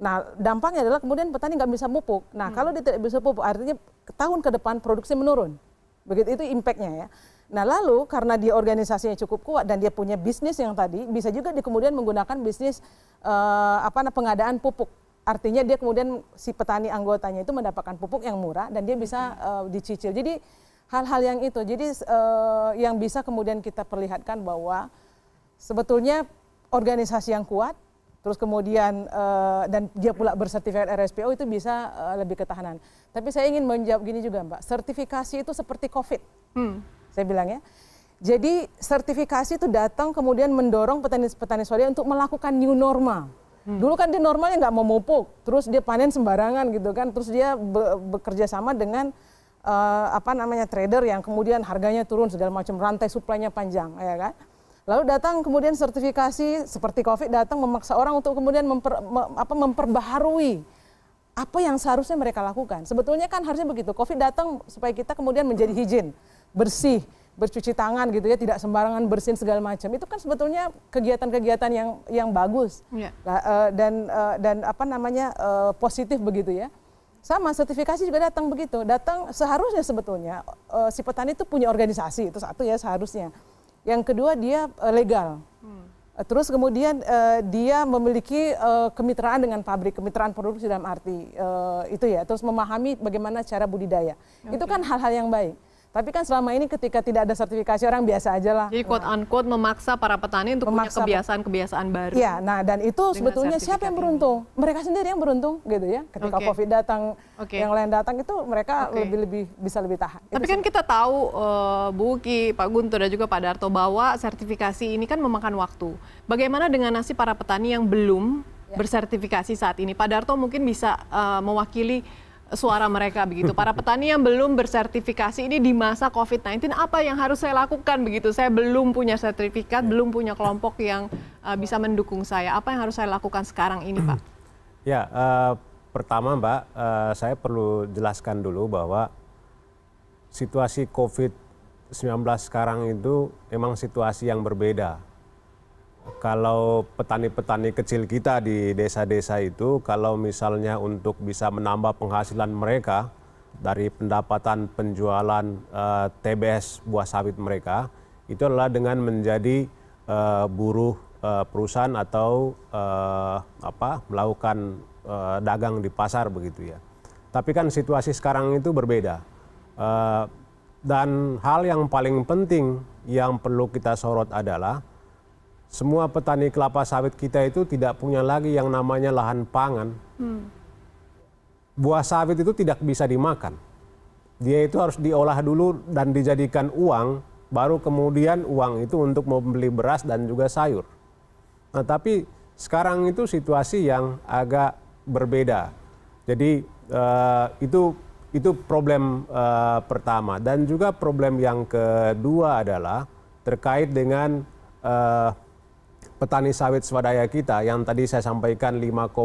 Nah dampaknya adalah kemudian petani nggak bisa pupuk. Nah hmm. kalau dia tidak bisa pupuk, artinya tahun ke depan produksi menurun. Begitu itu impactnya ya. Nah lalu karena dia organisasinya cukup kuat dan dia punya bisnis yang tadi, bisa juga dia kemudian menggunakan bisnis uh, apa pengadaan pupuk. Artinya dia kemudian si petani anggotanya itu mendapatkan pupuk yang murah dan dia bisa uh, dicicil. Jadi hal-hal yang itu. Jadi uh, yang bisa kemudian kita perlihatkan bahwa sebetulnya organisasi yang kuat, terus kemudian uh, dan dia pula bersertifikat RSPO itu bisa uh, lebih ketahanan. Tapi saya ingin menjawab gini juga Mbak, sertifikasi itu seperti COVID, hmm. saya bilang ya. Jadi sertifikasi itu datang kemudian mendorong petani-petani swadaya untuk melakukan new normal. Hmm. Dulu kan dia normalnya nggak mau mupuk terus dia panen sembarangan gitu kan, terus dia be bekerja sama dengan uh, apa namanya trader yang kemudian harganya turun segala macam rantai suplainya panjang ya kan lalu datang kemudian sertifikasi seperti covid datang memaksa orang untuk kemudian memper, me, apa, memperbaharui apa yang seharusnya mereka lakukan sebetulnya kan harusnya begitu covid datang supaya kita kemudian menjadi hijin bersih bercuci tangan gitu ya tidak sembarangan bersin segala macam itu kan sebetulnya kegiatan-kegiatan yang yang bagus ya. Eh, dan eh, dan apa namanya positif begitu ya sama, sertifikasi juga datang begitu. Datang seharusnya sebetulnya uh, si petani itu punya organisasi, itu satu ya seharusnya. Yang kedua dia uh, legal. Hmm. Terus kemudian uh, dia memiliki uh, kemitraan dengan pabrik, kemitraan produksi dalam arti uh, itu ya. Terus memahami bagaimana cara budidaya. Okay. Itu kan hal-hal yang baik. Tapi kan selama ini ketika tidak ada sertifikasi orang biasa aja lah. Jadi quote nah. unquote memaksa para petani untuk memaksa, punya kebiasaan-kebiasaan baru. Ya, nah dan itu sebetulnya siapa yang beruntung? Ini. Mereka sendiri yang beruntung gitu ya. Ketika okay. Covid datang, okay. yang lain datang itu mereka lebih-lebih okay. bisa lebih tahan. Tapi itu kan kita tahu uh, Bu Uki, Pak Guntur dan juga Pak Darto bahwa sertifikasi ini kan memakan waktu. Bagaimana dengan nasib para petani yang belum ya. bersertifikasi saat ini? Pak Darto mungkin bisa uh, mewakili suara mereka begitu. Para petani yang belum bersertifikasi ini di masa COVID-19 apa yang harus saya lakukan begitu? Saya belum punya sertifikat, belum punya kelompok yang uh, bisa mendukung saya. Apa yang harus saya lakukan sekarang ini, Pak? Ya, uh, pertama Mbak, uh, saya perlu jelaskan dulu bahwa situasi COVID-19 sekarang itu memang situasi yang berbeda kalau petani-petani kecil kita di desa-desa itu, kalau misalnya untuk bisa menambah penghasilan mereka dari pendapatan penjualan uh, eh, TBS buah sawit mereka, itu adalah dengan menjadi uh, buruh uh, perusahaan atau uh, apa melakukan uh, dagang di pasar begitu ya. Tapi kan situasi sekarang itu berbeda. Uh, dan hal yang paling penting yang perlu kita sorot adalah semua petani kelapa sawit kita itu tidak punya lagi yang namanya lahan pangan. Hmm. Buah sawit itu tidak bisa dimakan. Dia itu harus diolah dulu dan dijadikan uang, baru kemudian uang itu untuk membeli beras dan juga sayur. Nah, tapi sekarang itu situasi yang agak berbeda. Jadi uh, itu itu problem uh, pertama dan juga problem yang kedua adalah terkait dengan uh, petani sawit swadaya kita yang tadi saya sampaikan 5,5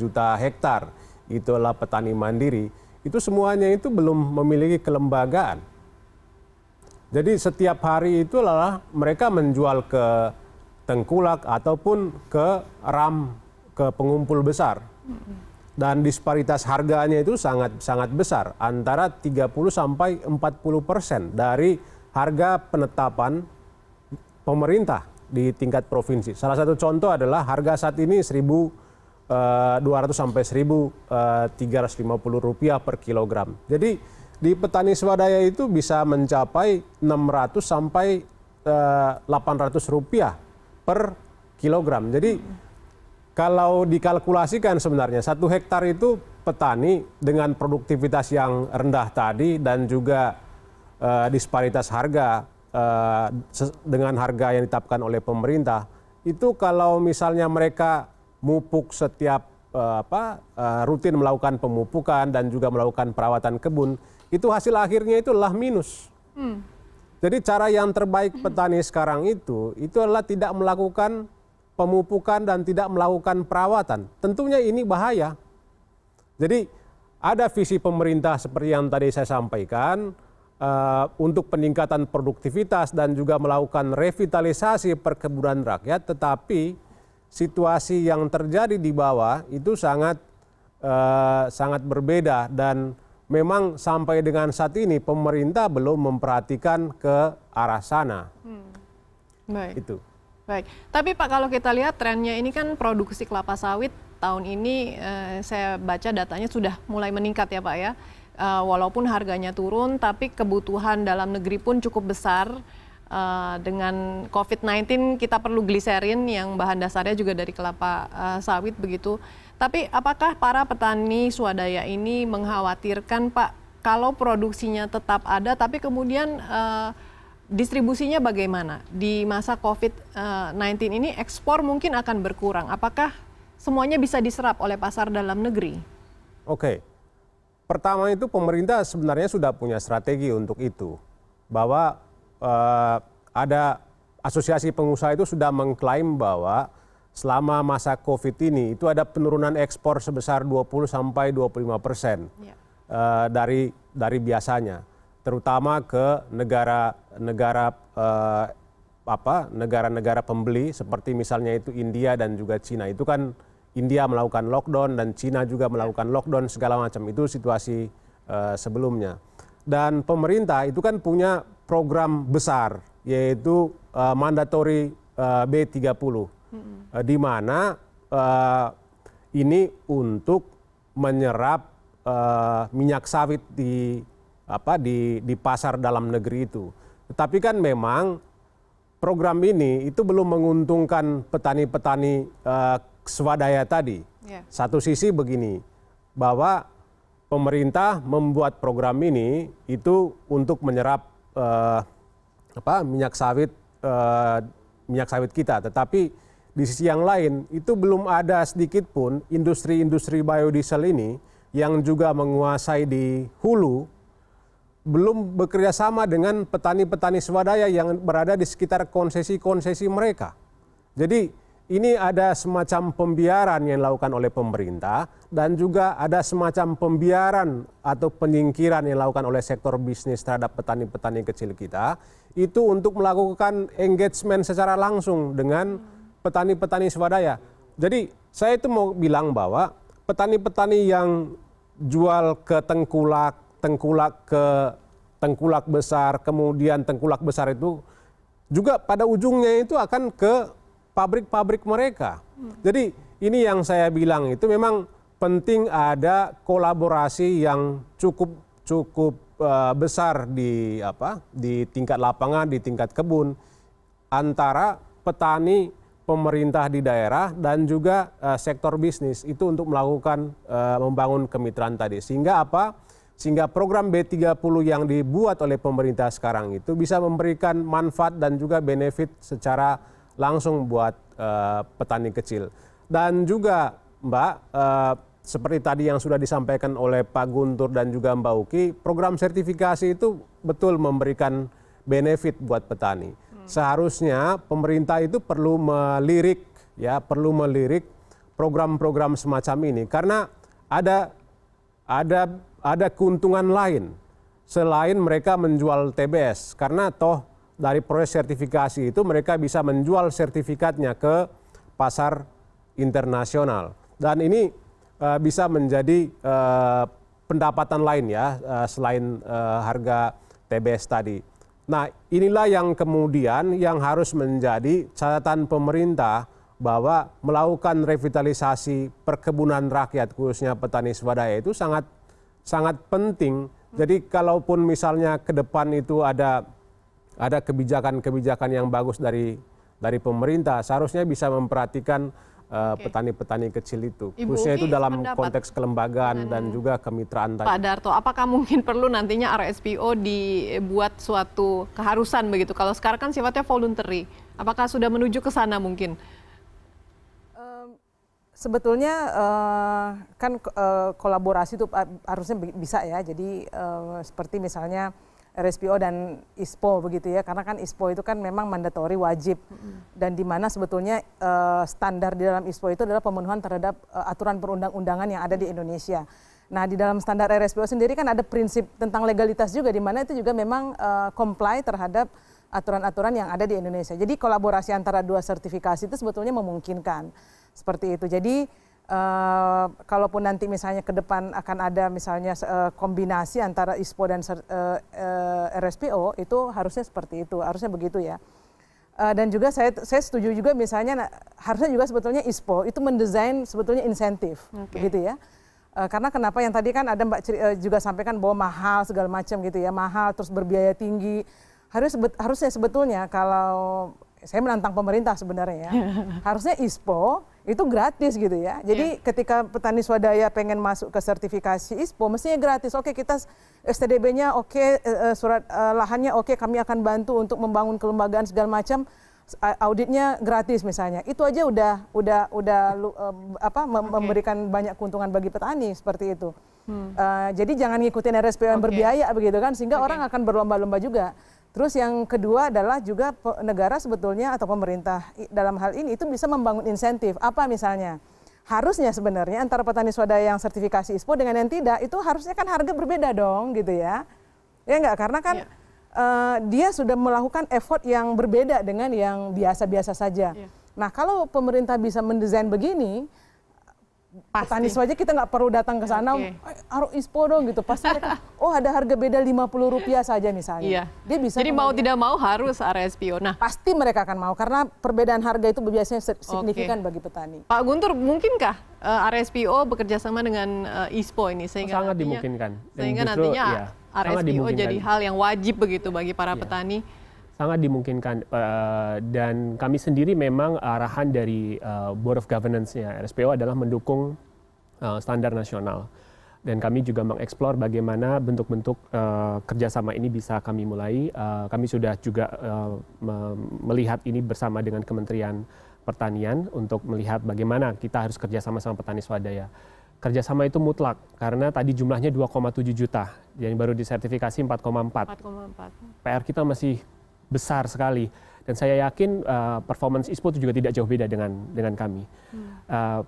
juta hektar itulah petani mandiri, itu semuanya itu belum memiliki kelembagaan. Jadi setiap hari itu adalah mereka menjual ke tengkulak ataupun ke ram ke pengumpul besar. Dan disparitas harganya itu sangat sangat besar antara 30 sampai 40 persen dari harga penetapan pemerintah di tingkat provinsi. Salah satu contoh adalah harga saat ini 1.200 eh, sampai 1.350 eh, rupiah per kilogram. Jadi di petani swadaya itu bisa mencapai 600 sampai 800 eh, rupiah per kilogram. Jadi kalau dikalkulasikan sebenarnya satu hektar itu petani dengan produktivitas yang rendah tadi dan juga disparitas harga Eh, dengan harga yang ditetapkan oleh pemerintah itu kalau misalnya mereka mupuk setiap eh, apa, eh, rutin melakukan pemupukan dan juga melakukan perawatan kebun itu hasil akhirnya itu adalah minus. Hmm. Jadi cara yang terbaik hmm. petani sekarang itu itu adalah tidak melakukan pemupukan dan tidak melakukan perawatan. Tentunya ini bahaya. Jadi ada visi pemerintah seperti yang tadi saya sampaikan, uh, untuk peningkatan produktivitas dan juga melakukan revitalisasi perkebunan rakyat, tetapi situasi yang terjadi di bawah itu sangat uh, sangat berbeda dan memang sampai dengan saat ini pemerintah belum memperhatikan ke arah sana. Hmm. Baik. Itu. Baik. Tapi Pak kalau kita lihat trennya ini kan produksi kelapa sawit tahun ini eh, saya baca datanya sudah mulai meningkat ya Pak ya uh, walaupun harganya turun, tapi kebutuhan dalam negeri pun cukup besar. Uh, dengan COVID-19 kita perlu gliserin yang bahan dasarnya juga dari kelapa uh, sawit begitu. Tapi apakah para petani swadaya ini mengkhawatirkan Pak kalau produksinya tetap ada tapi kemudian uh, distribusinya bagaimana? Di masa COVID-19 ini ekspor mungkin akan berkurang. Apakah semuanya bisa diserap oleh pasar dalam negeri? Oke. Okay pertama itu pemerintah sebenarnya sudah punya strategi untuk itu bahwa eh, ada asosiasi pengusaha itu sudah mengklaim bahwa selama masa COVID ini itu ada penurunan ekspor sebesar 20 sampai 25 persen ya. eh, dari dari biasanya, terutama ke negara-negara eh, apa negara-negara pembeli seperti misalnya itu India dan juga Cina itu kan India melakukan lockdown dan Cina juga melakukan lockdown segala macam itu situasi uh, sebelumnya. Dan pemerintah itu kan punya program besar yaitu uh, mandatory uh, B30 -hmm. uh, di mana uh, ini untuk menyerap uh, minyak sawit di apa di di pasar dalam negeri itu. Tetapi kan memang program ini itu belum menguntungkan petani-petani uh, swadaya tadi. Ya. Satu sisi begini, bahwa pemerintah membuat program ini itu untuk menyerap uh, apa minyak sawit uh, minyak sawit kita, tetapi di sisi yang lain itu belum ada sedikit pun industri-industri biodiesel ini yang juga menguasai di hulu belum bekerja sama dengan petani-petani swadaya yang berada di sekitar konsesi-konsesi mereka. Jadi ini ada semacam pembiaran yang dilakukan oleh pemerintah dan juga ada semacam pembiaran atau penyingkiran yang dilakukan oleh sektor bisnis terhadap petani-petani kecil kita itu untuk melakukan engagement secara langsung dengan petani-petani swadaya. Jadi saya itu mau bilang bahwa petani-petani yang jual ke tengkulak, tengkulak ke tengkulak besar, kemudian tengkulak besar itu juga pada ujungnya itu akan ke pabrik-pabrik mereka. Jadi ini yang saya bilang itu memang penting ada kolaborasi yang cukup cukup uh, besar di apa di tingkat lapangan, di tingkat kebun antara petani, pemerintah di daerah dan juga uh, sektor bisnis itu untuk melakukan uh, membangun kemitraan tadi. Sehingga apa? Sehingga program B30 yang dibuat oleh pemerintah sekarang itu bisa memberikan manfaat dan juga benefit secara langsung buat eh, petani kecil. Dan juga Mbak, eh, seperti tadi yang sudah disampaikan oleh Pak Guntur dan juga Mbak Uki, program sertifikasi itu betul memberikan benefit buat petani. Hmm. Seharusnya pemerintah itu perlu melirik ya, perlu melirik program-program semacam ini karena ada ada ada keuntungan lain selain mereka menjual TBS karena toh dari proses sertifikasi itu mereka bisa menjual sertifikatnya ke pasar internasional dan ini uh, bisa menjadi uh, pendapatan lain ya uh, selain uh, harga TBS tadi. Nah, inilah yang kemudian yang harus menjadi catatan pemerintah bahwa melakukan revitalisasi perkebunan rakyat khususnya petani swadaya itu sangat sangat penting. Jadi kalaupun misalnya ke depan itu ada ada kebijakan-kebijakan yang bagus dari dari pemerintah seharusnya bisa memperhatikan eh, petani-petani uh, kecil itu Ibu khususnya Uki itu dalam konteks kelembagaan dan juga kemitraan tadi. Pak Darto, apakah mungkin perlu nantinya RSPO dibuat suatu keharusan begitu? Kalau sekarang kan sifatnya voluntary, apakah sudah menuju ke sana mungkin? Sebetulnya eh, kan eh, kolaborasi itu harusnya bisa ya. Jadi seperti misalnya RSPO dan ISPO begitu ya karena kan ISPO itu kan memang mandatori wajib mm-hmm. dan di mana sebetulnya uh, standar di dalam ISPO itu adalah pemenuhan terhadap uh, aturan perundang-undangan yang ada di Indonesia. Nah di dalam standar RSPO sendiri kan ada prinsip tentang legalitas juga di mana itu juga memang uh, comply terhadap aturan-aturan yang ada di Indonesia. Jadi kolaborasi antara dua sertifikasi itu sebetulnya memungkinkan seperti itu. Jadi Uh, kalaupun nanti misalnya ke depan akan ada misalnya uh, kombinasi antara ISPO dan uh, eh, uh, RSPO itu harusnya seperti itu, harusnya begitu ya. Uh, dan juga saya saya setuju juga misalnya nah, harusnya juga sebetulnya ISPO itu mendesain sebetulnya insentif, okay. gitu ya. Uh, karena kenapa yang tadi kan ada Mbak Ciri, uh, juga sampaikan bahwa mahal segala macam gitu ya, mahal terus berbiaya tinggi. Harus harusnya sebetulnya kalau saya menantang pemerintah sebenarnya ya. Harusnya ISPO itu gratis gitu ya. Jadi yeah. ketika petani swadaya pengen masuk ke sertifikasi ISPO mestinya gratis. Oke, kita STDB-nya oke, eh, eh, surat eh, lahannya oke, kami akan bantu untuk membangun kelembagaan segala macam auditnya gratis misalnya itu aja udah udah udah apa memberikan okay. memberikan banyak keuntungan bagi petani seperti itu hmm. uh, jadi jangan ngikutin RSPO yang okay. berbiaya begitu kan sehingga okay. orang akan berlomba-lomba juga Terus yang kedua adalah juga negara sebetulnya atau pemerintah dalam hal ini itu bisa membangun insentif. Apa misalnya? Harusnya sebenarnya antara petani swadaya yang sertifikasi ISPO dengan yang tidak itu harusnya kan harga berbeda dong gitu ya. Ya enggak karena kan ya. uh, dia sudah melakukan effort yang berbeda dengan yang biasa-biasa saja. Ya. Nah, kalau pemerintah bisa mendesain begini, Pasti. Petani saja kita nggak perlu datang ke sana, okay. Eh, aruh ispo dong gitu. Pasti mereka, oh ada harga beda lima puluh rupiah saja misalnya. Iya. Dia bisa. Jadi mau tidak mau harus RSPO. Nah, pasti mereka akan mau karena perbedaan harga itu biasanya signifikan okay. bagi petani. Pak Guntur, mungkinkah uh, eh, RSPO bekerja sama dengan uh, eh, ISPO ini sehingga sangat nantinya, dimungkinkan. Dan sehingga justru, nantinya ya, RSPO jadi hal yang wajib begitu bagi para iya. petani sangat dimungkinkan uh, dan kami sendiri memang arahan dari uh, Board of Governance-nya RSPO adalah mendukung uh, standar nasional dan kami juga mengeksplor bagaimana bentuk-bentuk uh, kerjasama ini bisa kami mulai. Uh, kami sudah juga uh, me melihat ini bersama dengan Kementerian Pertanian untuk melihat bagaimana kita harus kerjasama sama petani swadaya kerjasama itu mutlak karena tadi jumlahnya 2,7 juta, yang baru disertifikasi 4,4. empat PR kita masih besar sekali dan saya yakin uh, performance ISPO itu juga tidak jauh beda dengan dengan kami. Hmm. Uh,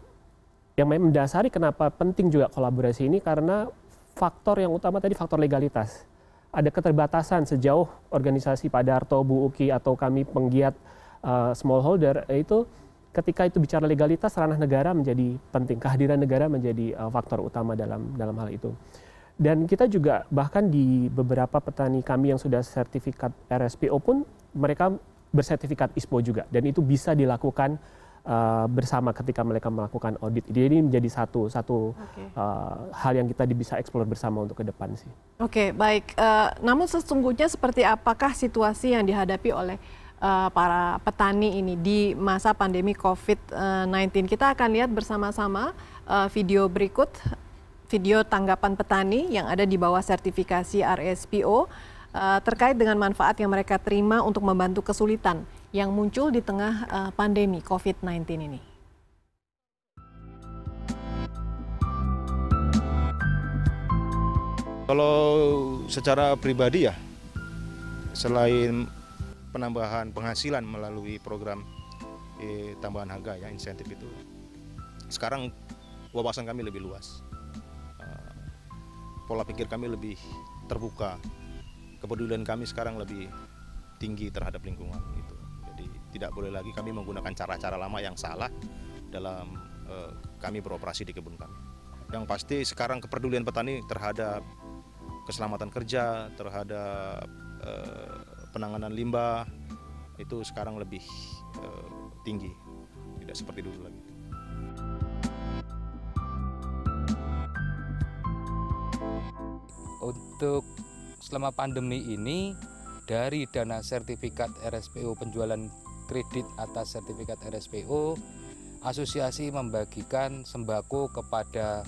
yang mendasari kenapa penting juga kolaborasi ini karena faktor yang utama tadi faktor legalitas. Ada keterbatasan sejauh organisasi pada Darto, Bu Uki atau kami penggiat uh, smallholder itu ketika itu bicara legalitas ranah negara menjadi penting, kehadiran negara menjadi uh, faktor utama dalam dalam hal itu. Dan kita juga bahkan di beberapa petani kami yang sudah sertifikat RSPO pun mereka bersertifikat ISPO juga. Dan itu bisa dilakukan uh, bersama ketika mereka melakukan audit. Jadi ini menjadi satu satu okay. uh, eh, hal yang kita bisa eksplor bersama untuk ke depan sih. Oke, okay, baik. Uh, namun sesungguhnya seperti apakah situasi yang dihadapi oleh uh, para petani ini di masa pandemi COVID-19? Kita akan lihat bersama-sama uh, video berikut video tanggapan petani yang ada di bawah sertifikasi RSPO uh, eh, terkait dengan manfaat yang mereka terima untuk membantu kesulitan yang muncul di tengah uh, pandemi COVID-19 ini. Kalau secara pribadi ya, selain penambahan penghasilan melalui program eh, tambahan harga ya insentif itu, sekarang wawasan kami lebih luas pola pikir kami lebih terbuka. Kepedulian kami sekarang lebih tinggi terhadap lingkungan gitu. Jadi tidak boleh lagi kami menggunakan cara-cara lama yang salah dalam eh, kami beroperasi di kebun kami. Yang pasti sekarang kepedulian petani terhadap keselamatan kerja, terhadap eh, penanganan limbah itu sekarang lebih eh, tinggi, tidak seperti dulu lagi. untuk selama pandemi ini dari dana sertifikat RSPO penjualan kredit atas sertifikat RSPO asosiasi membagikan sembako kepada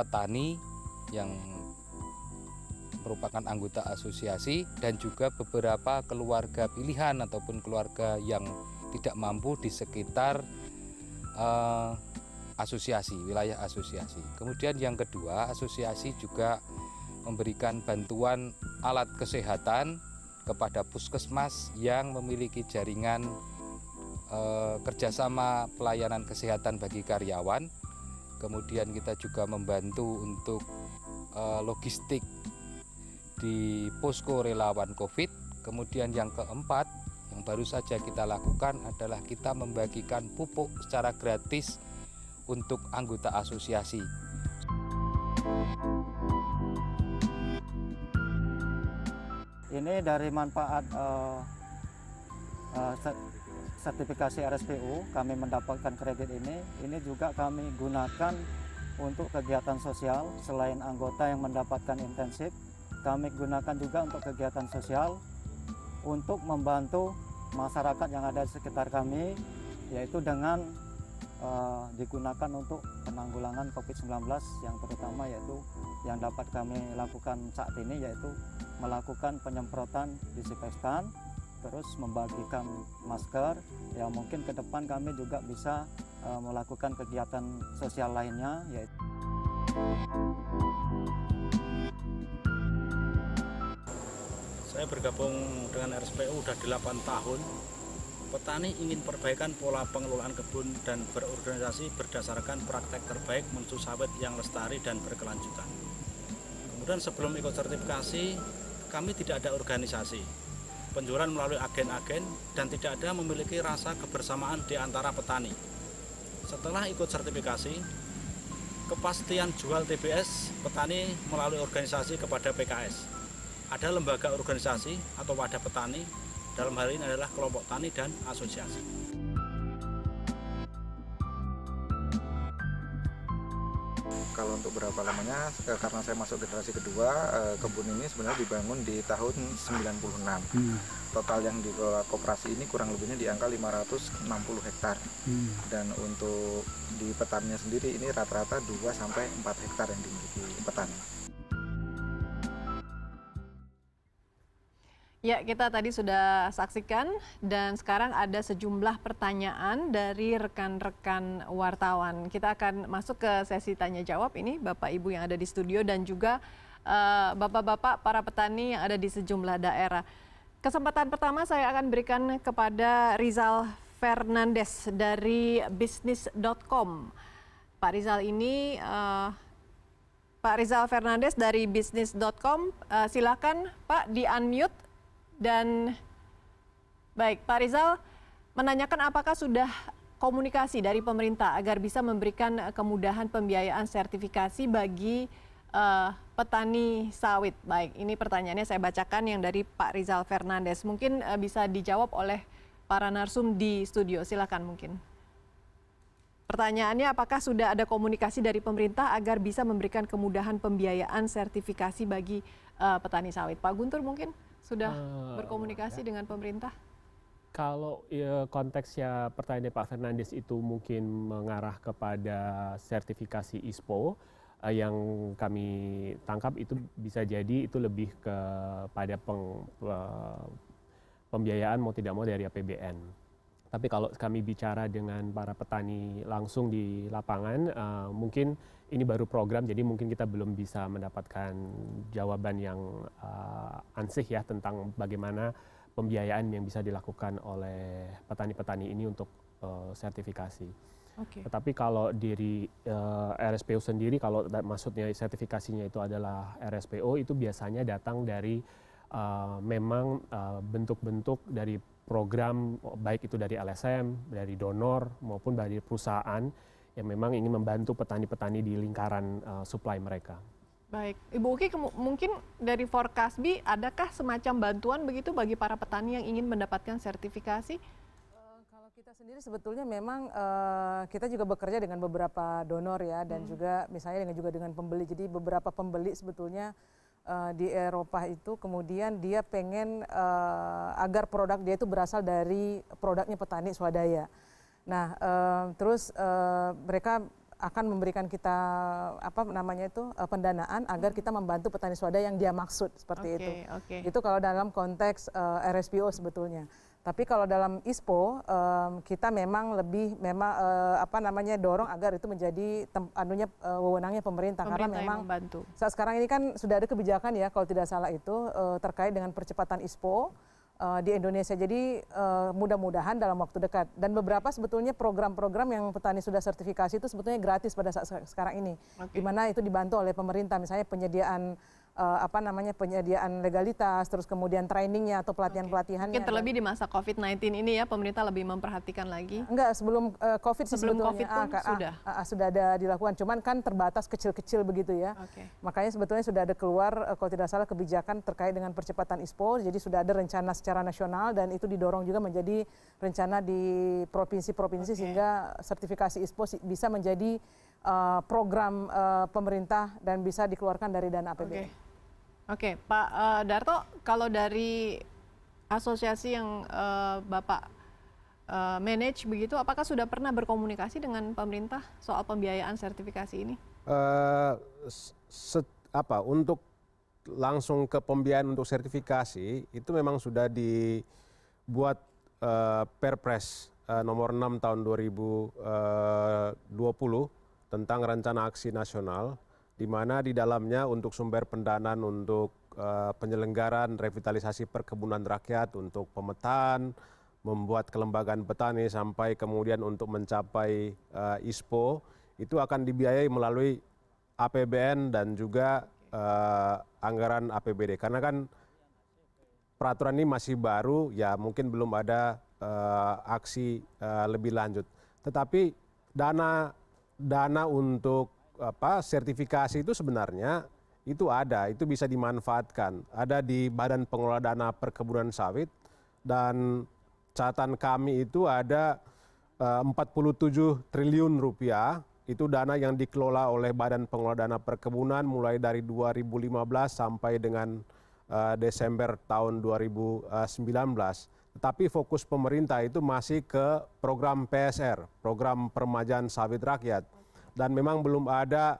petani yang merupakan anggota asosiasi dan juga beberapa keluarga pilihan ataupun keluarga yang tidak mampu di sekitar uh, asosiasi wilayah asosiasi. Kemudian yang kedua, asosiasi juga memberikan bantuan alat kesehatan kepada puskesmas yang memiliki jaringan e, kerjasama pelayanan kesehatan bagi karyawan. Kemudian kita juga membantu untuk e, logistik di posko relawan COVID. Kemudian yang keempat yang baru saja kita lakukan adalah kita membagikan pupuk secara gratis untuk anggota asosiasi. ini dari manfaat uh, uh, sertifikasi RSPU kami mendapatkan kredit ini ini juga kami gunakan untuk kegiatan sosial selain anggota yang mendapatkan intensif kami gunakan juga untuk kegiatan sosial untuk membantu masyarakat yang ada di sekitar kami yaitu dengan uh, digunakan untuk penanggulangan COVID-19 yang terutama yaitu yang dapat kami lakukan saat ini yaitu melakukan penyemprotan disinfektan terus membagikan masker ya mungkin ke depan kami juga bisa uh, melakukan kegiatan sosial lainnya yaitu saya bergabung dengan RSPU sudah 8 tahun Petani ingin perbaikan pola pengelolaan kebun dan berorganisasi berdasarkan praktek terbaik menuju sawit yang lestari dan berkelanjutan. Kemudian sebelum ikut sertifikasi, kami tidak ada organisasi. Penjualan melalui agen-agen dan tidak ada memiliki rasa kebersamaan di antara petani. Setelah ikut sertifikasi, kepastian jual TBS petani melalui organisasi kepada PKS. Ada lembaga organisasi atau wadah petani dalam hal ini adalah kelompok tani dan asosiasi. Kalau untuk berapa lamanya, eh, karena saya masuk generasi kedua, eh, kebun ini sebenarnya dibangun di tahun 96. Hmm. Total yang dikelola koperasi ini kurang lebihnya di angka 560 hektar. Hmm. Dan untuk di petaninya sendiri ini rata-rata 2 sampai 4 hektar yang dimiliki petani. Ya, kita tadi sudah saksikan dan sekarang ada sejumlah pertanyaan dari rekan-rekan wartawan. Kita akan masuk ke sesi tanya jawab ini Bapak Ibu yang ada di studio dan juga eh, Bapak-bapak uh, para petani yang ada di sejumlah daerah. Kesempatan pertama saya akan berikan kepada Rizal Fernandes dari bisnis.com. Pak Rizal ini uh, Pak Rizal Fernandes dari bisnis.com. Uh, eh, silakan Pak di unmute dan baik, Pak Rizal menanyakan apakah sudah komunikasi dari pemerintah agar bisa memberikan eh, kemudahan pembiayaan sertifikasi bagi uh, petani sawit. Baik, ini pertanyaannya saya bacakan yang dari Pak Rizal Fernandes. Mungkin uh, bisa dijawab oleh para narsum di studio. Silakan mungkin. Pertanyaannya apakah sudah ada komunikasi dari pemerintah agar bisa memberikan kemudahan pembiayaan sertifikasi bagi uh, petani sawit? Pak Guntur mungkin? Sudah uh, berkomunikasi ya. dengan pemerintah? Kalau ya, konteksnya pertanyaan Pak Fernandes itu mungkin mengarah kepada sertifikasi ISPO, uh, eh, yang kami tangkap itu bisa jadi itu lebih kepada peng, uh, pembiayaan mau tidak mau dari APBN. Tapi kalau kami bicara dengan para petani langsung di lapangan, uh, mungkin ini baru program, jadi mungkin kita belum bisa mendapatkan jawaban yang uh, ansih ya tentang bagaimana pembiayaan yang bisa dilakukan oleh petani-petani ini untuk uh, sertifikasi. Okay. Tetapi kalau diri uh, RSPO sendiri, kalau maksudnya sertifikasinya itu adalah RSPO, itu biasanya datang dari uh, memang bentuk-bentuk uh, bentuk -bentuk dari program oh, baik itu dari LSM, dari donor maupun dari perusahaan yang memang ingin membantu petani-petani di lingkaran uh, supply mereka. Baik, Ibu Uki mungkin dari forecast B, adakah semacam bantuan begitu bagi para petani yang ingin mendapatkan sertifikasi? Eh, kita sendiri sebetulnya memang uh, kita juga bekerja dengan beberapa donor ya dan hmm. juga misalnya dengan juga dengan pembeli. Jadi beberapa pembeli sebetulnya Eh, di Eropa itu kemudian dia pengen uh, agar produk dia itu berasal dari produknya petani swadaya. Nah, uh, terus uh, mereka akan memberikan kita apa namanya itu uh, pendanaan agar kita membantu petani swadaya yang dia maksud seperti okay, itu. Okay. Itu kalau dalam konteks uh, RSPO sebetulnya. Tapi kalau dalam ISPO um, kita memang lebih memang uh, apa namanya dorong agar itu menjadi tem, anunya uh, wewenangnya pemerintah, pemerintah karena memang membantu. saat sekarang ini kan sudah ada kebijakan ya kalau tidak salah itu uh, terkait dengan percepatan ISPO uh, di Indonesia. Jadi uh, mudah-mudahan dalam waktu dekat dan beberapa sebetulnya program-program yang petani sudah sertifikasi itu sebetulnya gratis pada saat sekarang ini. Okay. Di mana itu dibantu oleh pemerintah misalnya penyediaan uh, apa namanya penyediaan legalitas, terus kemudian trainingnya atau pelatihan pelatihannya. Mungkin terlebih di masa COVID-19 ini ya pemerintah lebih memperhatikan lagi. Enggak sebelum uh, COVID sebelum COVID pun ah, sudah ah, ah, sudah ada dilakukan, cuman kan terbatas kecil-kecil begitu ya. Okay. Makanya sebetulnya sudah ada keluar uh, kalau tidak salah kebijakan terkait dengan percepatan ISPO, jadi sudah ada rencana secara nasional dan itu didorong juga menjadi rencana di provinsi-provinsi okay. sehingga sertifikasi ISPO bisa menjadi uh, program uh, pemerintah dan bisa dikeluarkan dari dana APBN. Okay. Oke, Pak uh, Darto, kalau dari asosiasi yang uh, Bapak uh, manage begitu, apakah sudah pernah berkomunikasi dengan pemerintah soal pembiayaan sertifikasi ini? Uh, set, apa untuk langsung ke pembiayaan untuk sertifikasi itu memang sudah dibuat uh, Perpres uh, nomor 6 tahun 2020 tentang rencana aksi nasional di mana di dalamnya untuk sumber pendanaan untuk eh, penyelenggaran revitalisasi perkebunan rakyat untuk pemetaan, membuat kelembagaan petani sampai kemudian untuk mencapai uh, ISPO itu akan dibiayai melalui APBN dan juga uh, anggaran APBD karena kan peraturan ini masih baru ya mungkin belum ada uh, aksi uh, lebih lanjut tetapi dana dana untuk apa sertifikasi itu sebenarnya itu ada, itu bisa dimanfaatkan. Ada di Badan Pengelola Dana Perkebunan Sawit dan catatan kami itu ada 47 eh, triliun rupiah itu dana yang dikelola oleh Badan Pengelola Dana Perkebunan mulai dari 2015 sampai dengan uh, Desember tahun 2019. Tetapi fokus pemerintah itu masih ke program PSR, program permajaan sawit rakyat dan memang belum ada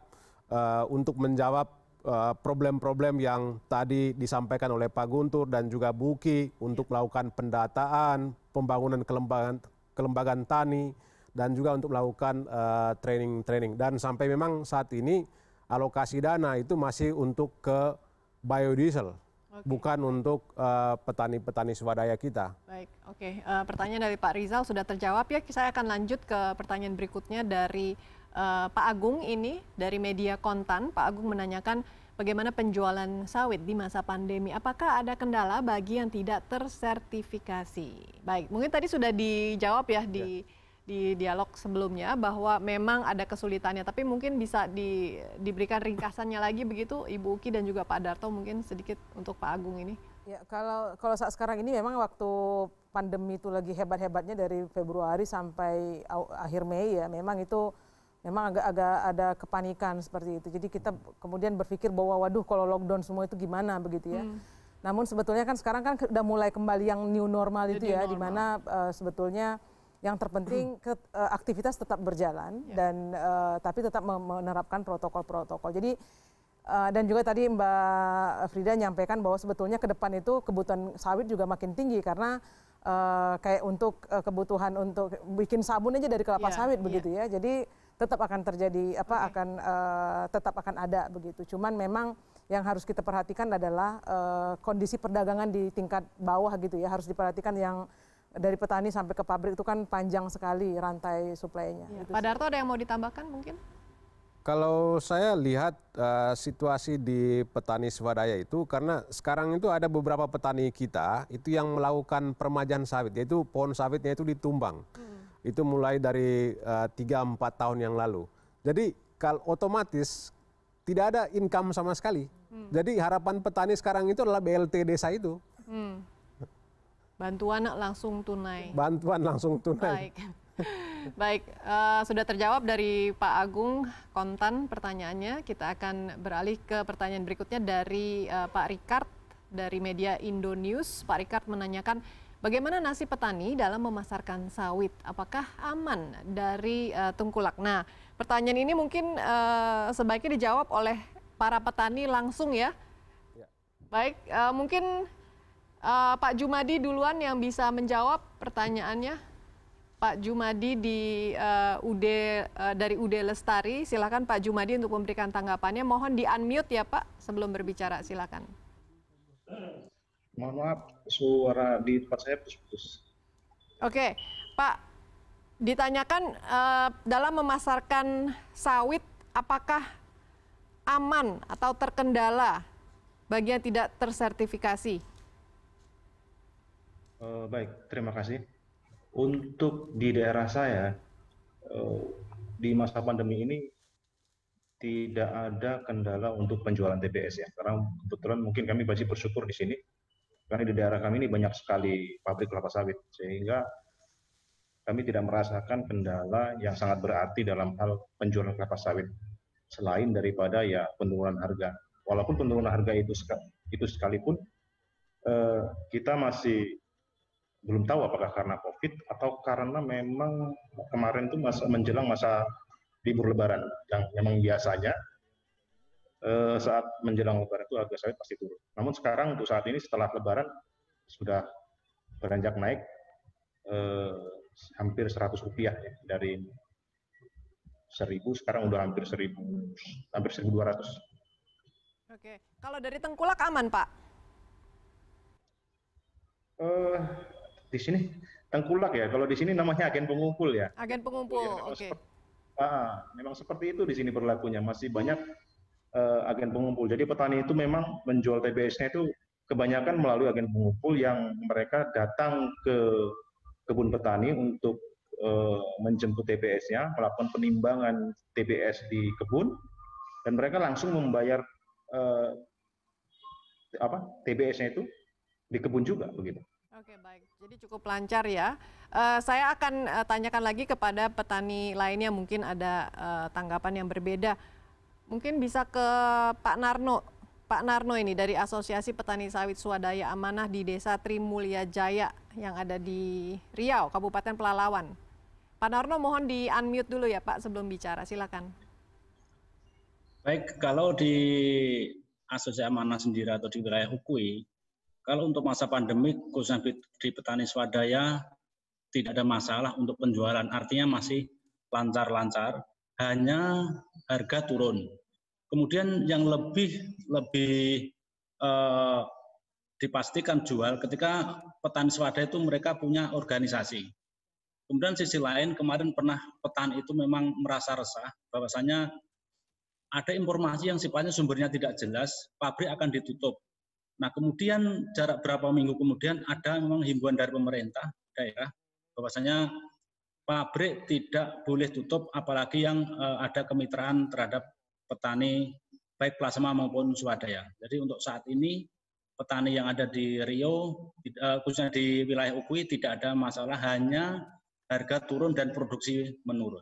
eh, untuk menjawab eh, problem problem yang tadi disampaikan oleh Pak Guntur dan juga Buki untuk melakukan pendataan, pembangunan kelembagaan, kelembagaan tani, dan juga untuk melakukan eh, training-training. Uh, dan sampai memang saat ini alokasi dana itu masih untuk ke biodiesel. Okay. Bukan untuk petani-petani uh, swadaya kita. Baik, oke. Okay. Uh, pertanyaan dari Pak Rizal sudah terjawab ya. Saya akan lanjut ke pertanyaan berikutnya dari Eh, Pak Agung ini dari media kontan. Pak Agung menanyakan bagaimana penjualan sawit di masa pandemi. Apakah ada kendala bagi yang tidak tersertifikasi? Baik, mungkin tadi sudah dijawab ya di ya. di dialog sebelumnya bahwa memang ada kesulitannya, tapi mungkin bisa di, diberikan ringkasannya lagi begitu, Ibu Uki dan juga Pak Darto mungkin sedikit untuk Pak Agung ini. Ya, kalau kalau saat sekarang ini memang waktu pandemi itu lagi hebat-hebatnya dari Februari sampai akhir Mei ya, memang itu memang agak-agak ada kepanikan seperti itu. Jadi kita kemudian berpikir bahwa waduh kalau lockdown semua itu gimana begitu ya. Hmm. Namun sebetulnya kan sekarang kan sudah mulai kembali yang new normal itu ya, di mana uh, sebetulnya yang terpenting ke, uh, aktivitas tetap berjalan yeah. dan uh, tapi tetap menerapkan protokol-protokol. Jadi Uh, dan juga tadi Mbak Frida nyampaikan bahwa sebetulnya ke depan itu kebutuhan sawit juga makin tinggi karena uh, kayak untuk uh, kebutuhan untuk bikin sabun aja dari kelapa yeah, sawit yeah. begitu ya. Jadi tetap akan terjadi apa okay. akan uh, tetap akan ada begitu. Cuman memang yang harus kita perhatikan adalah uh, kondisi perdagangan di tingkat bawah gitu ya harus diperhatikan yang dari petani sampai ke pabrik itu kan panjang sekali rantai suplainya. Ya. Pak Darto ada yang mau ditambahkan mungkin? Kalau saya lihat uh, situasi di petani swadaya itu karena sekarang itu ada beberapa petani kita itu yang melakukan permajaan sawit yaitu pohon sawitnya itu ditumbang. Hmm itu mulai dari eh, tiga empat tahun yang lalu jadi kalau otomatis tidak ada income sama sekali hmm. jadi harapan petani sekarang itu adalah BLT desa itu hmm. bantuan langsung tunai bantuan langsung tunai Baik. Baik, uh, sudah terjawab dari Pak Agung Kontan pertanyaannya. Kita akan beralih ke pertanyaan berikutnya dari uh, Pak Ricard dari media Indonews. Pak Ricard menanyakan Bagaimana nasi petani dalam memasarkan sawit? Apakah aman dari uh, eh, tungkulak? Nah, pertanyaan ini mungkin uh, sebaiknya dijawab oleh para petani langsung ya. ya. Baik, uh, mungkin uh, Pak Jumadi duluan yang bisa menjawab pertanyaannya. Pak Jumadi di uh, UD uh, dari UD Lestari, silakan Pak Jumadi untuk memberikan tanggapannya. Mohon di unmute ya Pak sebelum berbicara, silakan. Mohon maaf, suara di tempat saya putus-putus. Oke, Pak, ditanyakan uh, dalam memasarkan sawit apakah aman atau terkendala bagi yang tidak tersertifikasi? Uh, baik, terima kasih. Untuk di daerah saya uh, di masa pandemi ini tidak ada kendala untuk penjualan TBS ya, karena kebetulan mungkin kami masih bersyukur di sini karena di daerah kami ini banyak sekali pabrik kelapa sawit, sehingga kami tidak merasakan kendala yang sangat berarti dalam hal penjualan kelapa sawit selain daripada ya penurunan harga. Walaupun penurunan harga itu itu sekalipun eh, kita masih belum tahu apakah karena COVID atau karena memang kemarin itu masa menjelang masa libur Lebaran yang memang biasanya Eh, saat menjelang lebaran itu harga sawit pasti turun. Namun sekarang untuk saat ini setelah lebaran sudah beranjak naik eh, hampir 100 rupiah ya, dari 1000 sekarang udah hampir 1000 hampir 1200. Oke, kalau dari tengkulak aman, Pak? Eh di sini tengkulak ya. Kalau di sini namanya agen pengumpul ya. Agen pengumpul. Ya, Oke. Okay. Ah, ah, memang seperti itu di sini berlakunya. Masih banyak uh, agen pengumpul. Jadi petani itu memang menjual TBS-nya itu kebanyakan melalui agen pengumpul yang mereka datang ke kebun petani untuk uh, menjemput TBS-nya, melakukan penimbangan TBS di kebun, dan mereka langsung membayar uh, apa TBS-nya itu di kebun juga begitu. Oke baik, jadi cukup lancar ya. Uh, saya akan uh, tanyakan lagi kepada petani lainnya mungkin ada uh, tanggapan yang berbeda. Mungkin bisa ke Pak Narno. Pak Narno ini dari Asosiasi Petani Sawit Swadaya Amanah di Desa Trimulya Jaya yang ada di Riau, Kabupaten Pelalawan. Pak Narno mohon di unmute dulu ya Pak sebelum bicara, silakan. Baik, kalau di Asosiasi Amanah sendiri atau di wilayah Hukui, kalau untuk masa pandemi khususnya di petani swadaya tidak ada masalah untuk penjualan, artinya masih lancar-lancar hanya harga turun. Kemudian yang lebih lebih eh, dipastikan jual ketika petani swadaya itu mereka punya organisasi. Kemudian sisi lain kemarin pernah petani itu memang merasa resah bahwasanya ada informasi yang sifatnya sumbernya tidak jelas, pabrik akan ditutup. Nah, kemudian jarak berapa minggu kemudian ada memang himbauan dari pemerintah daerah bahwasanya pabrik tidak boleh tutup apalagi yang uh, ada kemitraan terhadap petani baik plasma maupun swadaya. Jadi untuk saat ini petani yang ada di Rio eh, khususnya di wilayah Ukui tidak ada masalah hanya harga turun dan produksi menurun.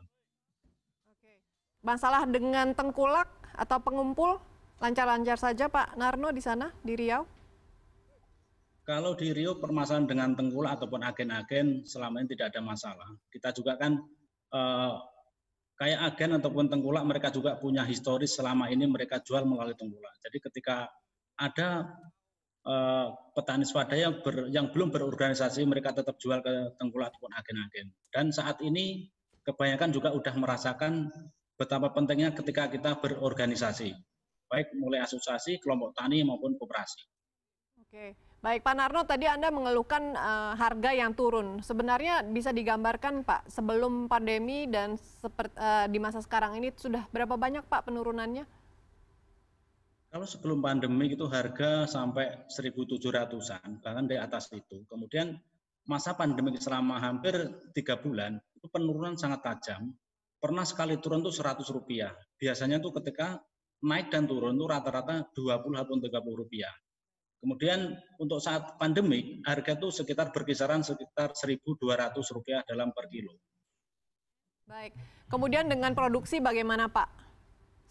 Oke. masalah dengan tengkulak atau pengumpul lancar-lancar saja Pak Narno di sana di Riau? Kalau di Rio permasalahan dengan tengkulak ataupun agen-agen selama ini tidak ada masalah. Kita juga kan eh, kayak agen ataupun tengkulak mereka juga punya historis selama ini mereka jual melalui tengkulak. Jadi ketika ada eh, petani swadaya yang, ber, yang belum berorganisasi mereka tetap jual ke tengkulak ataupun agen-agen. Dan saat ini kebanyakan juga sudah merasakan betapa pentingnya ketika kita berorganisasi, baik mulai asosiasi, kelompok tani maupun koperasi. Oke. Baik, Pak Narno, tadi Anda mengeluhkan uh, harga yang turun. Sebenarnya bisa digambarkan, Pak, sebelum pandemi dan seperti, uh, eh, di masa sekarang ini sudah berapa banyak, Pak, penurunannya? Kalau sebelum pandemi itu harga sampai 1.700-an, bahkan di atas itu. Kemudian masa pandemi selama hampir tiga bulan, itu penurunan sangat tajam. Pernah sekali turun itu 100 rupiah. Biasanya itu ketika naik dan turun itu rata-rata 20 atau 30 rupiah Kemudian untuk saat pandemik harga itu sekitar berkisaran sekitar Rp1.200 dalam per kilo. Baik. Kemudian dengan produksi bagaimana Pak?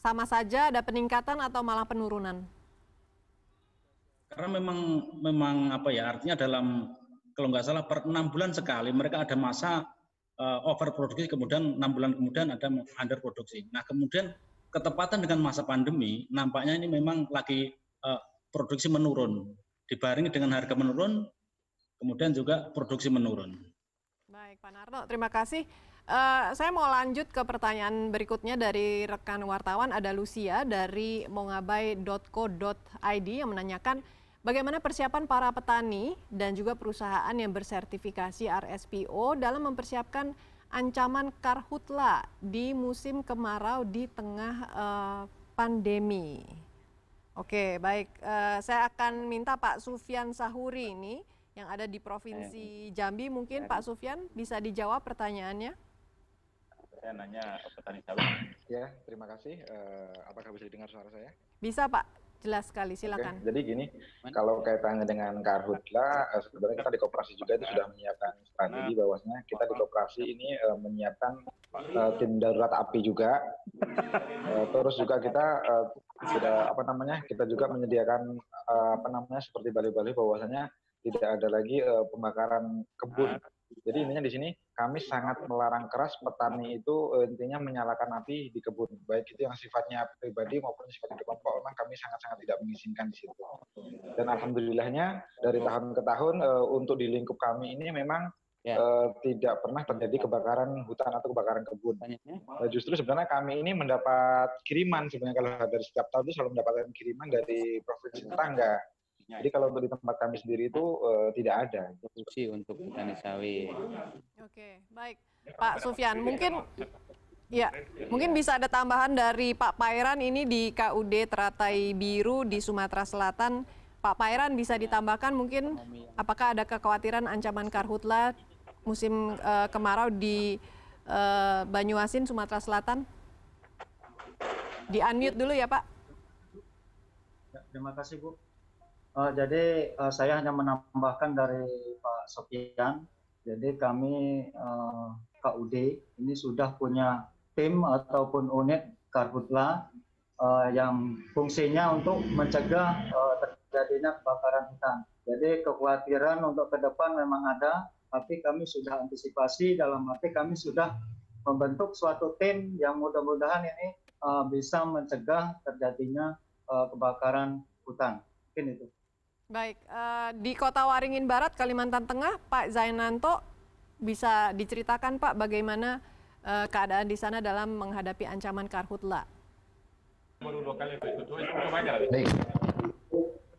Sama saja ada peningkatan atau malah penurunan? Karena memang memang apa ya artinya dalam kalau nggak salah per enam bulan sekali mereka ada masa uh, overproduksi kemudian enam bulan kemudian ada underproduksi. Nah kemudian ketepatan dengan masa pandemi nampaknya ini memang lagi uh, produksi menurun. Dibarengi dengan harga menurun, kemudian juga produksi menurun. Baik, Pak Narto, terima kasih. Uh, saya mau lanjut ke pertanyaan berikutnya dari rekan wartawan ada Lucia dari mongabai.co.id yang menanyakan bagaimana persiapan para petani dan juga perusahaan yang bersertifikasi RSPO dalam mempersiapkan ancaman karhutla di musim kemarau di tengah eh, pandemi. Oke, baik. Uh, saya akan minta Pak Sufyan Sahuri ini yang ada di Provinsi eh, ya. Jambi. Mungkin Pak Sufyan bisa dijawab pertanyaannya. Saya nanya petani sawit. Ya, terima kasih. Uh, apakah bisa didengar suara saya? Bisa Pak jelas sekali silakan. Oke, jadi gini, kalau kaitannya dengan Karhutla, sebenarnya kita di koperasi juga itu sudah menyiapkan strategi nah. bahwasanya kita di koperasi ini uh, menyiapkan uh, tim darurat api juga. Uh, terus juga kita uh, sudah apa namanya kita juga menyediakan eh, apa namanya seperti Bali-Bali bahwasanya tidak ada lagi uh, pembakaran kebun. Jadi intinya di sini kami sangat melarang keras petani itu uh, intinya menyalakan api di kebun, baik itu yang sifatnya pribadi maupun sifatnya kelompok. Memang kami sangat-sangat tidak mengizinkan di situ. Dan alhamdulillahnya dari tahun ke tahun uh, untuk di lingkup kami ini memang yeah. Ya. uh, tidak pernah terjadi kebakaran hutan atau kebakaran kebun. Eh, justru sebenarnya kami ini mendapat kiriman sebenarnya kalau dari setiap tahun itu selalu mendapatkan kiriman dari provinsi tetangga. Ya. Jadi kalau untuk di tempat kami sendiri itu uh, tidak ada. Produksi untuk hutan sawi. Oke, baik. Pak Sufyan, mungkin Ya, mungkin bisa ada tambahan dari Pak Pairan ini di KUD Teratai Biru di Sumatera Selatan. Pak Pairan bisa ditambahkan mungkin apakah ada kekhawatiran ancaman karhutla musim uh, kemarau di uh, Banyuasin, Sumatera Selatan? Di unmute dulu ya Pak. Ya, terima kasih Bu. Uh, jadi uh, saya hanya menambahkan dari Pak Sofian. Jadi kami uh, KUD ini sudah punya tim ataupun unit karbutla uh, yang fungsinya untuk mencegah uh, terjadinya kebakaran hutan. Jadi kekhawatiran untuk ke depan memang ada, tapi kami sudah antisipasi dalam arti kami sudah membentuk suatu tim yang mudah-mudahan ini uh, bisa mencegah terjadinya uh, kebakaran hutan. Mungkin itu. Baik, uh, di Kota Waringin Barat, Kalimantan Tengah, Pak Zainanto bisa diceritakan Pak bagaimana uh, keadaan di sana dalam menghadapi ancaman karhutla? Baik.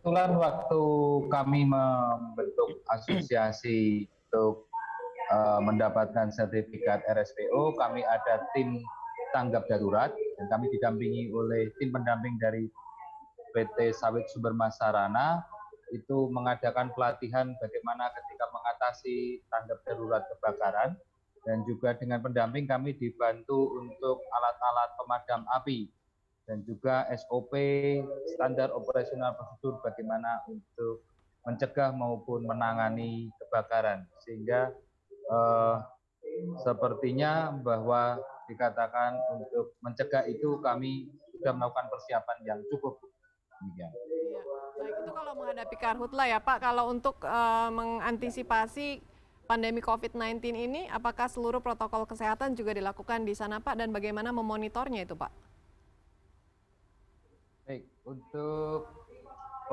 Kebetulan waktu kami membentuk asosiasi untuk uh, mendapatkan sertifikat RSPO, kami ada tim tanggap darurat dan kami didampingi oleh tim pendamping dari PT Sawit Sumber Masarana itu mengadakan pelatihan bagaimana ketika mengatasi tanggap darurat kebakaran dan juga dengan pendamping kami dibantu untuk alat-alat pemadam api dan juga SOP standar operasional prosedur bagaimana untuk mencegah maupun menangani kebakaran sehingga eh, sepertinya bahwa dikatakan untuk mencegah itu kami sudah melakukan persiapan yang cukup demikian. Ya, baik itu kalau menghadapi karhutla ya Pak. Kalau untuk eh, mengantisipasi pandemi COVID-19 ini, apakah seluruh protokol kesehatan juga dilakukan di sana Pak dan bagaimana memonitornya itu Pak? Baik untuk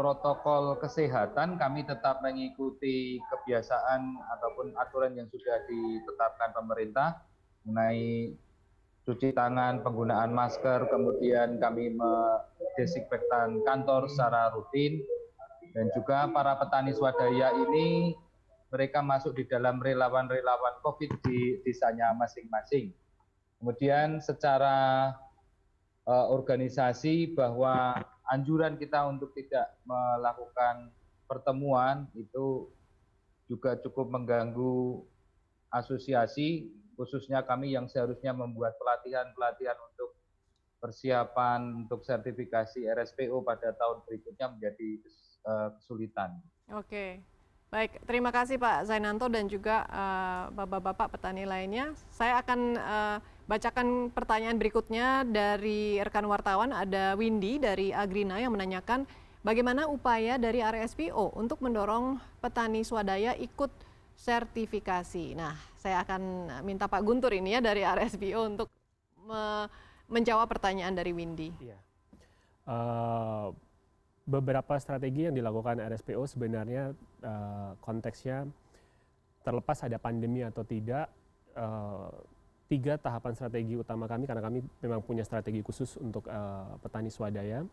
protokol kesehatan kami tetap mengikuti kebiasaan ataupun aturan yang sudah ditetapkan pemerintah mengenai cuci tangan, penggunaan masker, kemudian kami mendesinfektan kantor secara rutin dan juga para petani swadaya ini mereka masuk di dalam relawan-relawan Covid di desanya masing-masing. Kemudian secara eh, organisasi bahwa anjuran kita untuk tidak melakukan pertemuan itu juga cukup mengganggu asosiasi khususnya kami yang seharusnya membuat pelatihan-pelatihan untuk persiapan untuk sertifikasi RSPO pada tahun berikutnya menjadi eh, kesulitan. Oke. Baik, terima kasih Pak Zainanto dan juga eh, bapak-bapak uh, petani lainnya. Saya akan uh, Bacakan pertanyaan berikutnya dari rekan wartawan ada Windy dari Agrina yang menanyakan bagaimana upaya dari RSPO untuk mendorong petani swadaya ikut sertifikasi. Nah, saya akan minta Pak Guntur ini ya dari RSPO untuk me menjawab pertanyaan dari Windy. Iya. Uh, beberapa strategi yang dilakukan RSPO sebenarnya uh, konteksnya terlepas ada pandemi atau tidak. Uh, tiga tahapan strategi utama kami karena kami memang punya strategi khusus untuk uh, petani swadaya.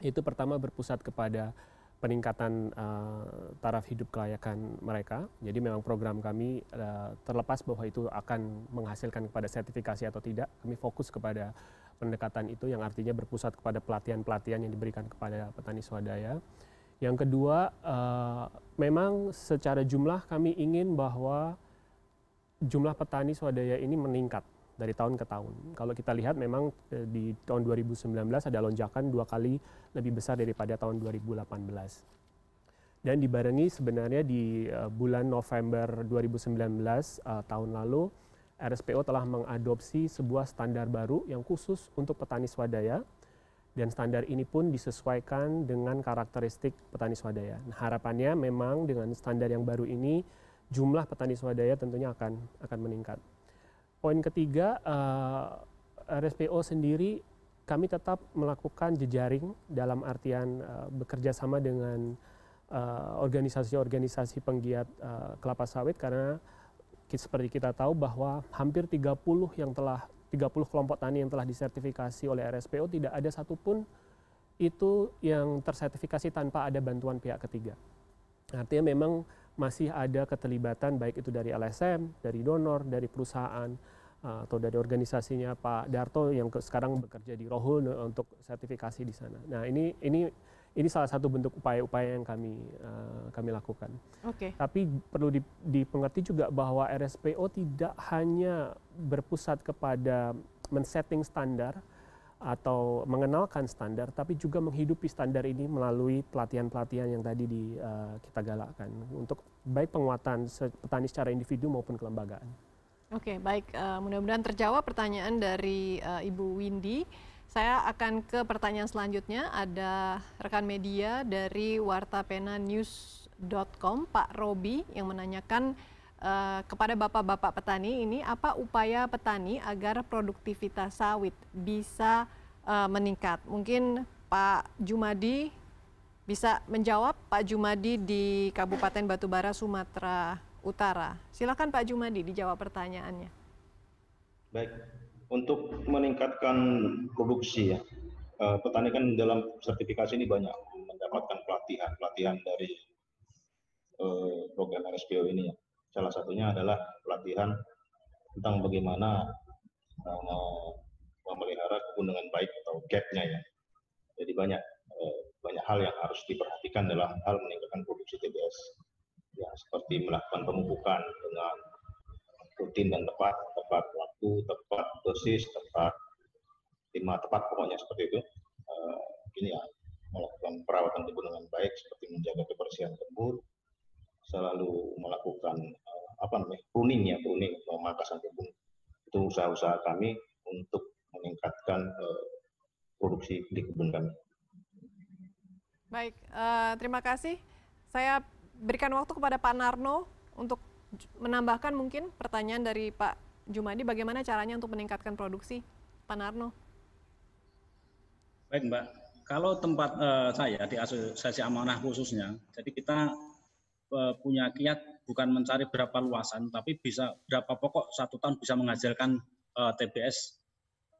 Itu pertama berpusat kepada peningkatan uh, taraf hidup kelayakan mereka. Jadi memang program kami uh, terlepas bahwa itu akan menghasilkan kepada sertifikasi atau tidak, kami fokus kepada pendekatan itu yang artinya berpusat kepada pelatihan-pelatihan yang diberikan kepada petani swadaya. Yang kedua, uh, memang secara jumlah kami ingin bahwa jumlah petani swadaya ini meningkat dari tahun ke tahun. Kalau kita lihat memang eh, di tahun 2019 ada lonjakan dua kali lebih besar daripada tahun 2018 dan dibarengi sebenarnya di eh, bulan November 2019 eh, tahun lalu RSPO telah mengadopsi sebuah standar baru yang khusus untuk petani swadaya dan standar ini pun disesuaikan dengan karakteristik petani swadaya. Nah, harapannya memang dengan standar yang baru ini jumlah petani swadaya tentunya akan akan meningkat. Poin ketiga, uh, eh, RSPO sendiri kami tetap melakukan jejaring dalam artian uh, bekerja sama dengan eh, organisasi-organisasi uh, penggiat uh, kelapa sawit karena seperti kita tahu bahwa hampir 30 yang telah 30 kelompok tani yang telah disertifikasi oleh RSPO tidak ada satupun itu yang tersertifikasi tanpa ada bantuan pihak ketiga. Artinya memang masih ada keterlibatan baik itu dari LSM, dari donor, dari perusahaan eh, atau dari organisasinya Pak Darto yang sekarang bekerja di Rohul eh, untuk sertifikasi di sana. Nah ini ini ini salah satu bentuk upaya-upaya yang kami uh, kami lakukan. Oke. Okay. Tapi perlu dipengerti juga bahwa RSPO tidak hanya berpusat kepada men-setting standar, atau mengenalkan standar, tapi juga menghidupi standar ini melalui pelatihan-pelatihan yang tadi di, uh, kita galakkan untuk baik penguatan petani secara individu maupun kelembagaan. Oke, okay, baik. Uh, Mudah-mudahan terjawab pertanyaan dari uh, Ibu Windy. Saya akan ke pertanyaan selanjutnya. Ada rekan media dari wartapenanews.com, Pak Robi, yang menanyakan Eh, kepada bapak-bapak petani ini apa upaya petani agar produktivitas sawit bisa uh, meningkat? Mungkin Pak Jumadi bisa menjawab Pak Jumadi di Kabupaten Batubara Sumatera Utara. Silakan Pak Jumadi dijawab pertanyaannya. Baik, untuk meningkatkan produksi ya, eh, petani kan dalam sertifikasi ini banyak mendapatkan pelatihan pelatihan dari program RSPO ini ya Salah satunya adalah pelatihan tentang bagaimana eh, memelihara kebun dengan baik atau gapnya ya. Jadi banyak eh, banyak hal yang harus diperhatikan dalam hal meningkatkan produksi TBS. Ya, seperti melakukan pemupukan dengan rutin dan tepat, tepat waktu, tepat dosis, tepat lima tepat pokoknya seperti itu. Eh, ini ya melakukan perawatan kebun dengan baik seperti menjaga kebersihan kebun, selalu melakukan eh, apa namanya pruning ya pruning pemangkasan kebun itu usaha-usaha kami untuk meningkatkan uh, produksi di kebun kami. Baik, uh, terima kasih. Saya berikan waktu kepada Pak Narno untuk menambahkan mungkin pertanyaan dari Pak Jumadi, bagaimana caranya untuk meningkatkan produksi, Pak Narno? Baik Mbak, kalau tempat uh, saya di asosiasi amanah khususnya, jadi kita Eh, punya kiat bukan mencari berapa luasan, tapi bisa berapa pokok satu tahun bisa menghasilkan uh, eh, TBS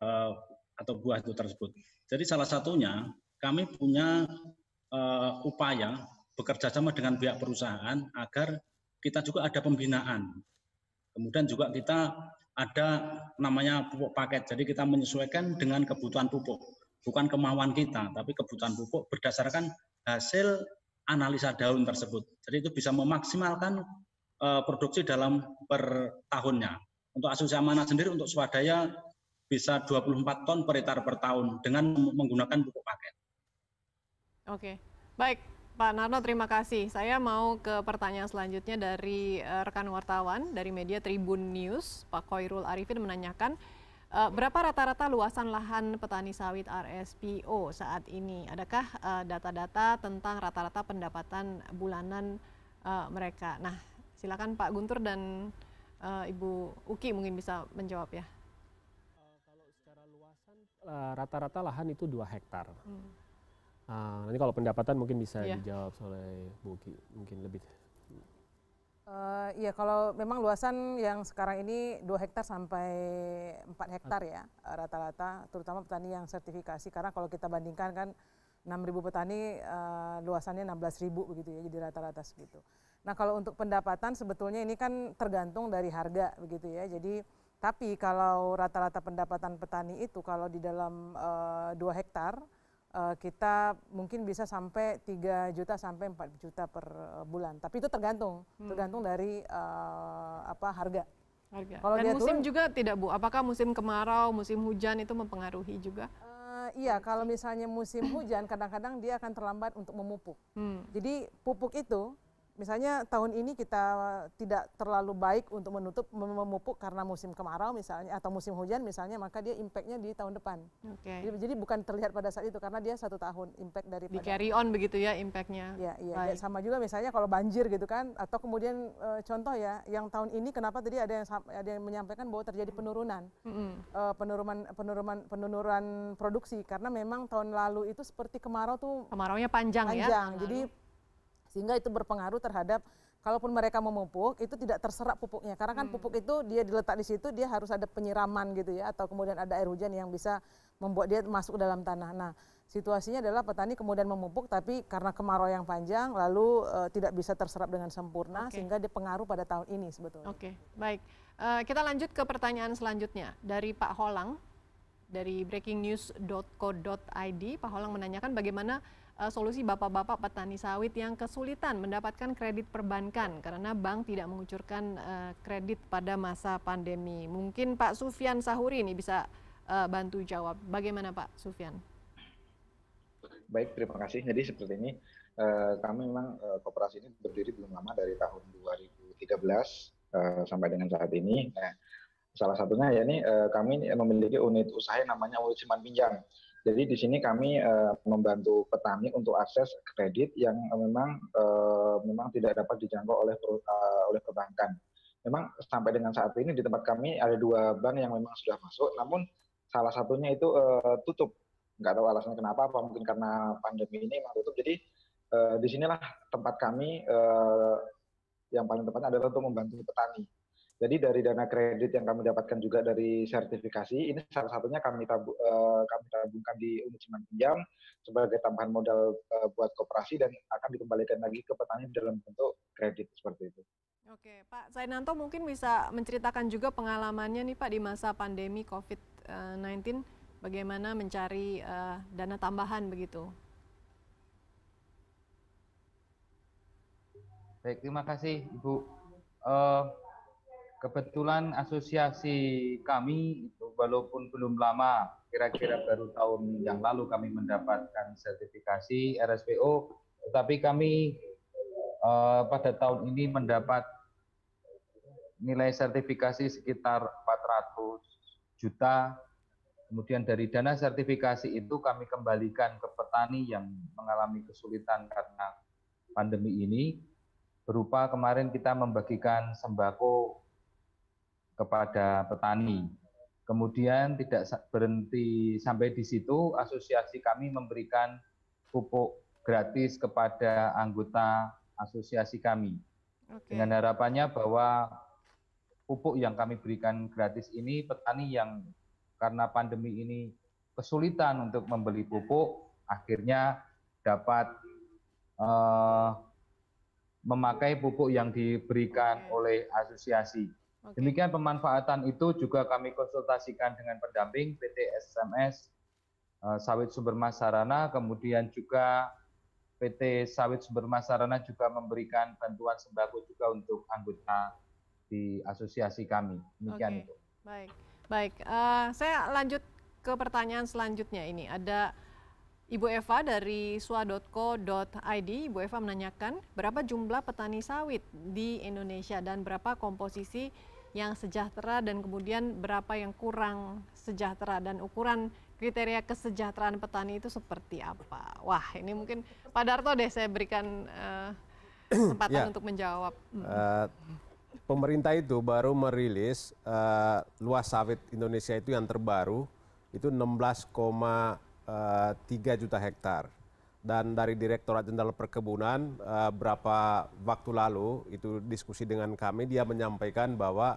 uh, eh, atau buah itu tersebut. Jadi salah satunya kami punya uh, upaya bekerja sama dengan pihak perusahaan agar kita juga ada pembinaan. Kemudian juga kita ada namanya pupuk paket. Jadi kita menyesuaikan dengan kebutuhan pupuk, bukan kemauan kita, tapi kebutuhan pupuk berdasarkan hasil analisa daun tersebut. Jadi itu bisa memaksimalkan eh, produksi dalam per tahunnya. Untuk asumsi amanah sendiri untuk swadaya bisa 24 ton per hektar per tahun dengan menggunakan pupuk paket. Oke, baik. Pak Narno, terima kasih. Saya mau ke pertanyaan selanjutnya dari eh, rekan wartawan dari media Tribun News, Pak Koirul Arifin menanyakan, Eh, berapa rata-rata luasan lahan petani sawit RSPO saat ini? Adakah eh, data-data tentang rata-rata pendapatan bulanan eh, mereka? Nah, silakan Pak Guntur dan Ibu Uki mungkin bisa menjawab ya. Kalau secara luasan rata-rata lahan itu 2 hektar. Hmm. Uh, nanti kalau pendapatan mungkin bisa yeah. dijawab oleh Bu Uki mungkin lebih Uh, iya kalau memang luasan yang sekarang ini dua hektar sampai 4 hektar ya eh, rata-rata terutama petani yang sertifikasi karena kalau kita bandingkan kan 6.000 petani uh, luasannya 16.000 begitu ya jadi rata-rata segitu. Nah kalau untuk pendapatan sebetulnya ini kan tergantung dari harga begitu ya. Jadi tapi kalau rata-rata pendapatan petani itu kalau di dalam uh, 2 hektar uh, kita mungkin bisa sampai 3 juta sampai 4 juta per eh, bulan. Tapi itu tergantung, hmm. tergantung dari uh, apa harga. Harga. Kalau Dan musim turun, juga tidak Bu. Apakah musim kemarau, musim hujan itu mempengaruhi juga? iya, kalau misalnya musim hujan kadang-kadang dia akan terlambat untuk memupuk. Hmm. Jadi pupuk itu misalnya tahun ini kita tidak terlalu baik untuk menutup memupuk karena musim kemarau misalnya atau musim hujan misalnya maka dia impactnya di tahun depan. Okay. Jadi, jadi bukan terlihat pada saat itu karena dia satu tahun impact dari. Di carry on begitu ya impactnya. Ya, iya. Ya, sama juga misalnya kalau banjir gitu kan atau kemudian e, contoh ya yang tahun ini kenapa tadi ada yang ada yang menyampaikan bahwa terjadi penurunan mm -hmm. e, penurunan penurunan penurunan produksi karena memang tahun lalu itu seperti kemarau tuh. nya panjang, panjang ya. Jadi sehingga itu berpengaruh terhadap kalaupun mereka memupuk itu tidak terserap pupuknya. Karena kan hmm. pupuk itu dia diletak di situ dia harus ada penyiraman gitu ya atau kemudian ada air hujan yang bisa membuat dia masuk dalam tanah. Nah, situasinya adalah petani kemudian memupuk tapi karena kemarau yang panjang lalu uh, tidak bisa terserap dengan sempurna okay. sehingga dia pengaruh pada tahun ini sebetulnya. Oke, okay. baik. Uh, kita lanjut ke pertanyaan selanjutnya dari Pak Holang dari breakingnews.co.id, Pak Holang menanyakan bagaimana uh, solusi bapak-bapak petani sawit yang kesulitan mendapatkan kredit perbankan karena bank tidak mengucurkan uh, kredit pada masa pandemi. Mungkin Pak Sufian Sahuri ini bisa uh, bantu jawab. Bagaimana Pak Sufian? Baik, terima kasih. Jadi seperti ini, uh, kami memang uh, kooperasi ini berdiri belum lama dari tahun 2013 uh, sampai dengan saat ini. Nah, Salah satunya ya ini eh, kami memiliki unit usaha yang namanya unit simpan pinjam. Jadi di sini kami eh, membantu petani untuk akses kredit yang memang eh, memang tidak dapat dijangkau oleh eh, oleh perbankan. Memang sampai dengan saat ini di tempat kami ada dua bank yang memang sudah masuk, namun salah satunya itu eh, tutup. Nggak tahu alasannya kenapa, apa mungkin karena pandemi ini memang tutup. Jadi eh, sinilah tempat kami eh, yang paling tepatnya adalah untuk membantu petani jadi dari dana kredit yang kami dapatkan juga dari sertifikasi ini salah satunya kami tabu, uh, eh, kami tabungkan di unit simpan pinjam sebagai tambahan modal uh, buat kooperasi dan akan dikembalikan lagi ke petani dalam bentuk kredit seperti itu. Oke, Pak Zainanto mungkin bisa menceritakan juga pengalamannya nih Pak di masa pandemi COVID-19 eh, bagaimana mencari uh, dana tambahan begitu. Baik, terima kasih Ibu. Uh, Kebetulan asosiasi kami itu walaupun belum lama, kira-kira baru tahun yang lalu kami mendapatkan sertifikasi RSPO, tetapi kami eh, pada tahun ini mendapat nilai sertifikasi sekitar 400 juta. Kemudian dari dana sertifikasi itu kami kembalikan ke petani yang mengalami kesulitan karena pandemi ini berupa kemarin kita membagikan sembako kepada petani. Kemudian tidak berhenti sampai di situ, asosiasi kami memberikan pupuk gratis kepada anggota asosiasi kami. Okay. Dengan harapannya bahwa pupuk yang kami berikan gratis ini petani yang karena pandemi ini kesulitan untuk membeli pupuk akhirnya dapat uh, memakai pupuk yang diberikan oleh asosiasi. Demikian pemanfaatan itu juga kami konsultasikan dengan pendamping PT SMS uh, eh, Sawit Sumber Masarana kemudian juga PT Sawit Sumber Masarana juga memberikan bantuan sembako juga untuk anggota di asosiasi kami. Demikian okay. itu. Baik, baik. Uh, saya lanjut ke pertanyaan selanjutnya ini. Ada Ibu Eva dari swa.co.id, Ibu Eva menanyakan berapa jumlah petani sawit di Indonesia dan berapa komposisi yang sejahtera dan kemudian berapa yang kurang sejahtera dan ukuran kriteria kesejahteraan petani itu seperti apa? Wah, ini mungkin Pak Darto deh saya berikan uh, kesempatan ya. untuk menjawab. Uh, pemerintah itu baru merilis uh, luas sawit Indonesia itu yang terbaru itu 16,3 juta hektar dan dari Direktorat Jenderal Perkebunan uh, berapa waktu lalu itu diskusi dengan kami dia menyampaikan bahwa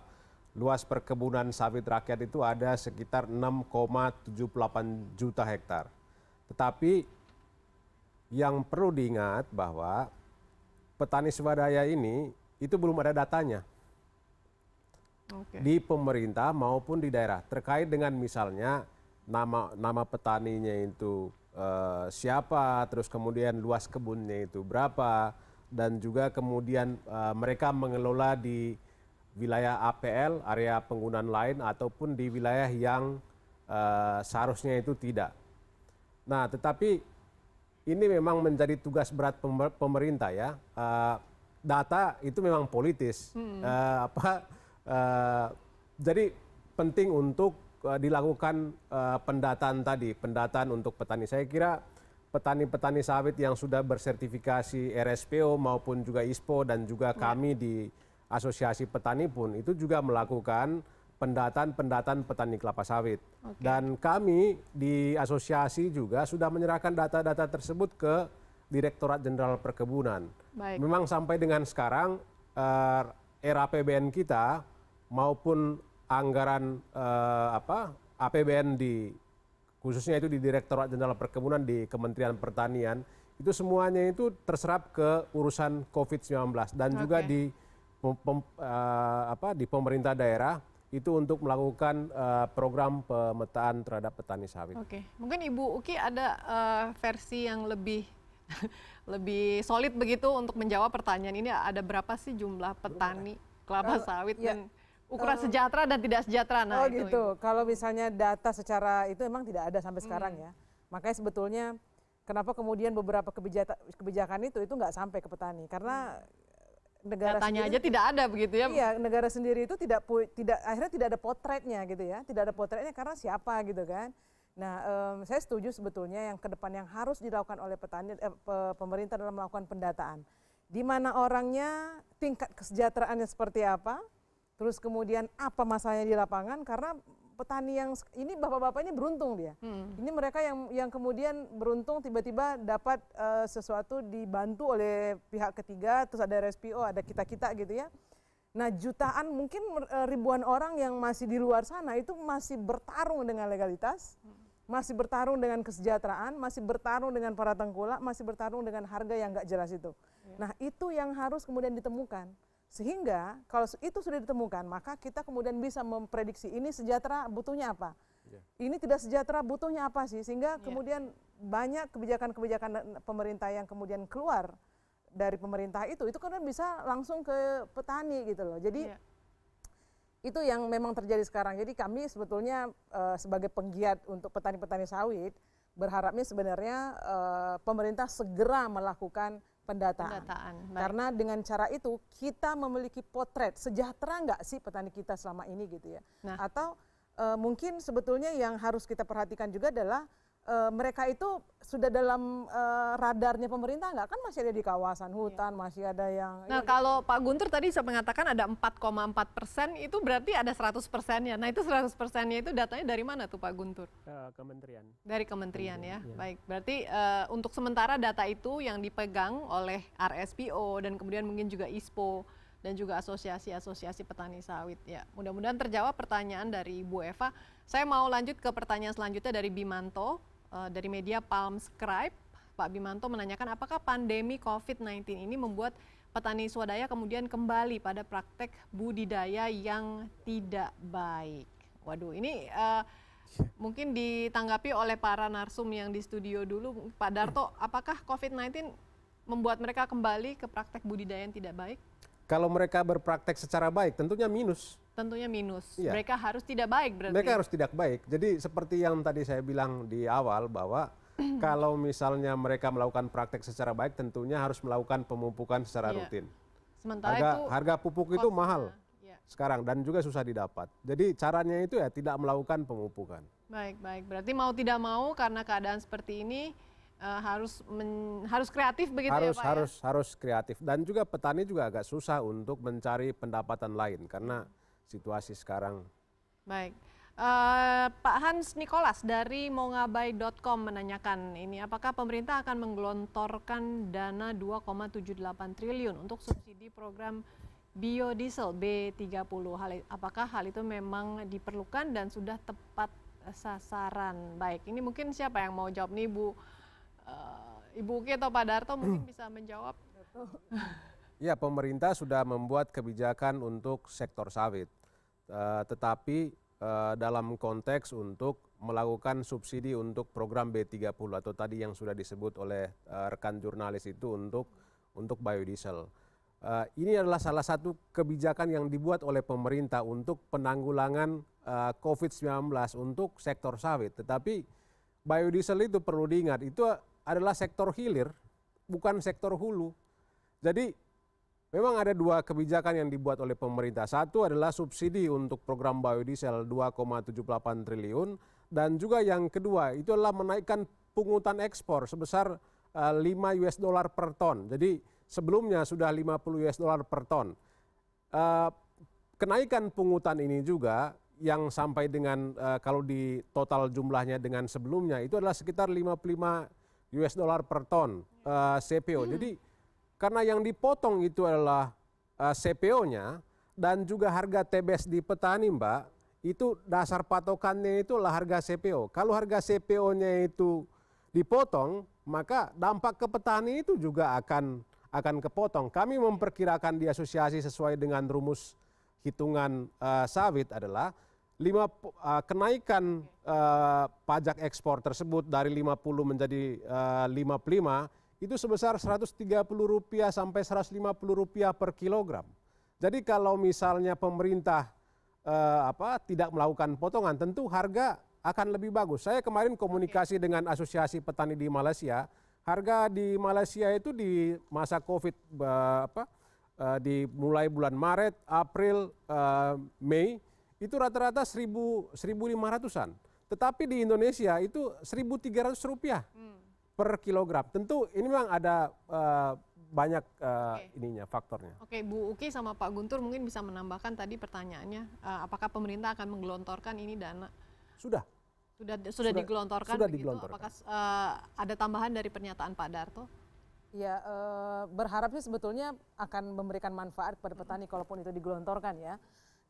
luas perkebunan sawit rakyat itu ada sekitar 6,78 juta hektar. Tetapi yang perlu diingat bahwa petani swadaya ini itu belum ada datanya. Di pemerintah maupun di daerah terkait dengan misalnya nama nama petaninya itu Eh, siapa, terus kemudian luas kebunnya itu berapa, dan juga kemudian uh, mereka mengelola di wilayah APL, area penggunaan lain, ataupun di wilayah yang uh, seharusnya itu tidak. Nah, tetapi ini memang menjadi tugas berat pemerintah ya. Uh, data itu memang politis. Hmm. Uh, apa? Uh, jadi penting untuk Eh, dilakukan eh, pendataan tadi, pendataan untuk petani. Saya kira petani-petani sawit yang sudah bersertifikasi RSPO maupun juga ISPO dan juga ya. kami di Asosiasi Petani pun itu juga melakukan pendataan-pendataan petani kelapa sawit. Okay. Dan kami di asosiasi juga sudah menyerahkan data-data tersebut ke Direktorat Jenderal Perkebunan. Baik. Memang sampai dengan sekarang eh, era PBN kita maupun anggaran eh, apbn di khususnya itu di direktorat jenderal perkebunan di kementerian pertanian itu semuanya itu terserap ke urusan covid 19 dan juga di eh, apa di pemerintah daerah itu untuk melakukan uh, program pemetaan terhadap petani sawit. Oke, mungkin Ibu Uki ada uh, versi yang lebih lebih solid begitu untuk menjawab pertanyaan ini ada berapa sih jumlah petani kelapa sawit yang ukuran uh, sejahtera dan tidak sejahtera nah oh itu. gitu kalau misalnya data secara itu emang tidak ada sampai sekarang hmm. ya makanya sebetulnya kenapa kemudian beberapa kebijakan kebijakan itu itu nggak sampai ke petani karena hmm. negara datanya sendiri, aja tidak ada begitu ya iya negara sendiri itu tidak tidak akhirnya tidak ada potretnya gitu ya tidak ada potretnya karena siapa gitu kan Nah, um, saya setuju sebetulnya yang ke depan yang harus dilakukan oleh petani eh, pemerintah dalam melakukan pendataan. Di mana orangnya, tingkat kesejahteraannya seperti apa, Terus kemudian apa masalahnya di lapangan karena petani yang ini bapak-bapak ini beruntung dia. Hmm. Ini mereka yang yang kemudian beruntung tiba-tiba dapat uh, sesuatu dibantu oleh pihak ketiga, terus ada RSPO, ada kita-kita gitu ya. Nah, jutaan mungkin eh, ribuan orang yang masih di luar sana itu masih bertarung dengan legalitas, hmm. masih bertarung dengan kesejahteraan, masih bertarung dengan para tengkulak, masih bertarung dengan harga yang nggak jelas itu. Iya. Nah, itu yang harus kemudian ditemukan. Sehingga kalau itu sudah ditemukan, maka kita kemudian bisa memprediksi ini sejahtera butuhnya apa. Yeah. Ini tidak sejahtera butuhnya apa sih? Sehingga yeah. kemudian banyak kebijakan-kebijakan pemerintah yang kemudian keluar dari pemerintah itu, itu kan bisa langsung ke petani gitu loh. Jadi yeah. itu yang memang terjadi sekarang. Jadi kami sebetulnya uh, sebagai penggiat untuk petani-petani sawit berharapnya sebenarnya uh, pemerintah segera melakukan pendataan. pendataan Karena dengan cara itu kita memiliki potret sejahtera nggak sih petani kita selama ini gitu ya. Nah. Atau e, mungkin sebetulnya yang harus kita perhatikan juga adalah e, mereka itu sudah dalam e, radarnya pemerintah nggak kan masih ada di kawasan iya. hutan masih ada yang nah ya, kalau Pak Guntur tadi saya mengatakan ada 4,4 persen itu berarti ada 100 persennya nah itu 100 persennya itu datanya dari mana tuh Pak Guntur kementerian dari kementerian, ya? kementerian ya iya. baik berarti uh, untuk sementara data itu yang dipegang oleh RSPO dan kemudian mungkin juga ISPO dan juga asosiasi-asosiasi petani sawit. Ya, mudah-mudahan terjawab pertanyaan dari Bu Eva. Saya mau lanjut ke pertanyaan selanjutnya dari Bimanto. Eh, dari media Palm Scribe, Pak Bimanto menanyakan apakah pandemi COVID-19 ini membuat petani swadaya kemudian kembali pada praktek budidaya yang tidak baik. Waduh, ini uh, mungkin ditanggapi oleh para narsum yang di studio dulu. Pak Darto, apakah COVID-19 membuat mereka kembali ke praktek budidaya yang tidak baik? Kalau mereka berpraktek secara baik, tentunya minus tentunya minus. Iya. Mereka harus tidak baik berarti. Mereka harus tidak baik. Jadi seperti yang tadi saya bilang di awal bahwa kalau misalnya mereka melakukan praktek secara baik tentunya harus melakukan pemupukan secara iya. rutin. Sementara harga, itu harga pupuk itu mahal iya. sekarang dan juga susah didapat. Jadi caranya itu ya tidak melakukan pemupukan. Baik, baik. Berarti mau tidak mau karena keadaan seperti ini uh, harus men, harus kreatif begitu ya, harus, ya Pak. Harus ya? harus kreatif dan juga petani juga agak susah untuk mencari pendapatan lain karena hmm situasi sekarang. Baik. Uh, Pak Hans Nikolas dari mongabai.com menanyakan ini apakah pemerintah akan menggelontorkan dana 2,78 triliun untuk subsidi program biodiesel B30. Hal, apakah hal itu memang diperlukan dan sudah tepat sasaran? Baik, ini mungkin siapa yang mau jawab nih Bu uh, Ibu Uki atau Pak Darto mungkin bisa menjawab. Ya, pemerintah sudah membuat kebijakan untuk sektor sawit. Uh, tetapi uh, dalam konteks untuk melakukan subsidi untuk program B30 atau tadi yang sudah disebut oleh uh, rekan jurnalis itu untuk untuk biodiesel. Uh, ini adalah salah satu kebijakan yang dibuat oleh pemerintah untuk penanggulangan uh, COVID-19 untuk sektor sawit. Tetapi biodiesel itu perlu diingat, itu adalah sektor hilir, bukan sektor hulu. Jadi Memang ada dua kebijakan yang dibuat oleh pemerintah. Satu adalah subsidi untuk program biodiesel 2,78 triliun dan juga yang kedua itu adalah menaikkan pungutan ekspor sebesar 5 eh, US dollar per ton. Jadi sebelumnya sudah 50 US dollar per ton. Eh, kenaikan pungutan ini juga yang sampai dengan eh, kalau di total jumlahnya dengan sebelumnya itu adalah sekitar 55 US dollar per ton CPO. Hmm. Jadi karena yang dipotong itu adalah uh, eh, CPO-nya dan juga harga TBS di petani, Mbak, itu dasar patokannya itu adalah harga CPO. Kalau harga CPO-nya itu dipotong, maka dampak ke petani itu juga akan akan kepotong. Kami memperkirakan di asosiasi sesuai dengan rumus hitungan uh, sawit adalah lima uh, kenaikan uh, pajak ekspor tersebut dari 50 menjadi uh, 55 itu sebesar Rp130 sampai rp rupiah per kilogram. Jadi kalau misalnya pemerintah eh, apa tidak melakukan potongan tentu harga akan lebih bagus. Saya kemarin komunikasi dengan Asosiasi Petani di Malaysia, harga di Malaysia itu di masa Covid eh, apa eh, di mulai bulan Maret, April, eh, Mei itu rata-rata 1.000 1.500-an. Tetapi di Indonesia itu 1.300 rupiah. Hmm per kilogram. Tentu ini memang ada uh, banyak uh, eh, okay. ininya faktornya. Oke, okay, Bu Uki sama Pak Guntur mungkin bisa menambahkan tadi pertanyaannya, uh, apakah pemerintah akan menggelontorkan ini dana? Sudah. Sudah sudah, sudah digelontorkan. Sudah Apakah uh, ada tambahan dari pernyataan Pak Darto? Ya, berharap sih sebetulnya akan memberikan manfaat kepada petani, kalaupun itu digelontorkan ya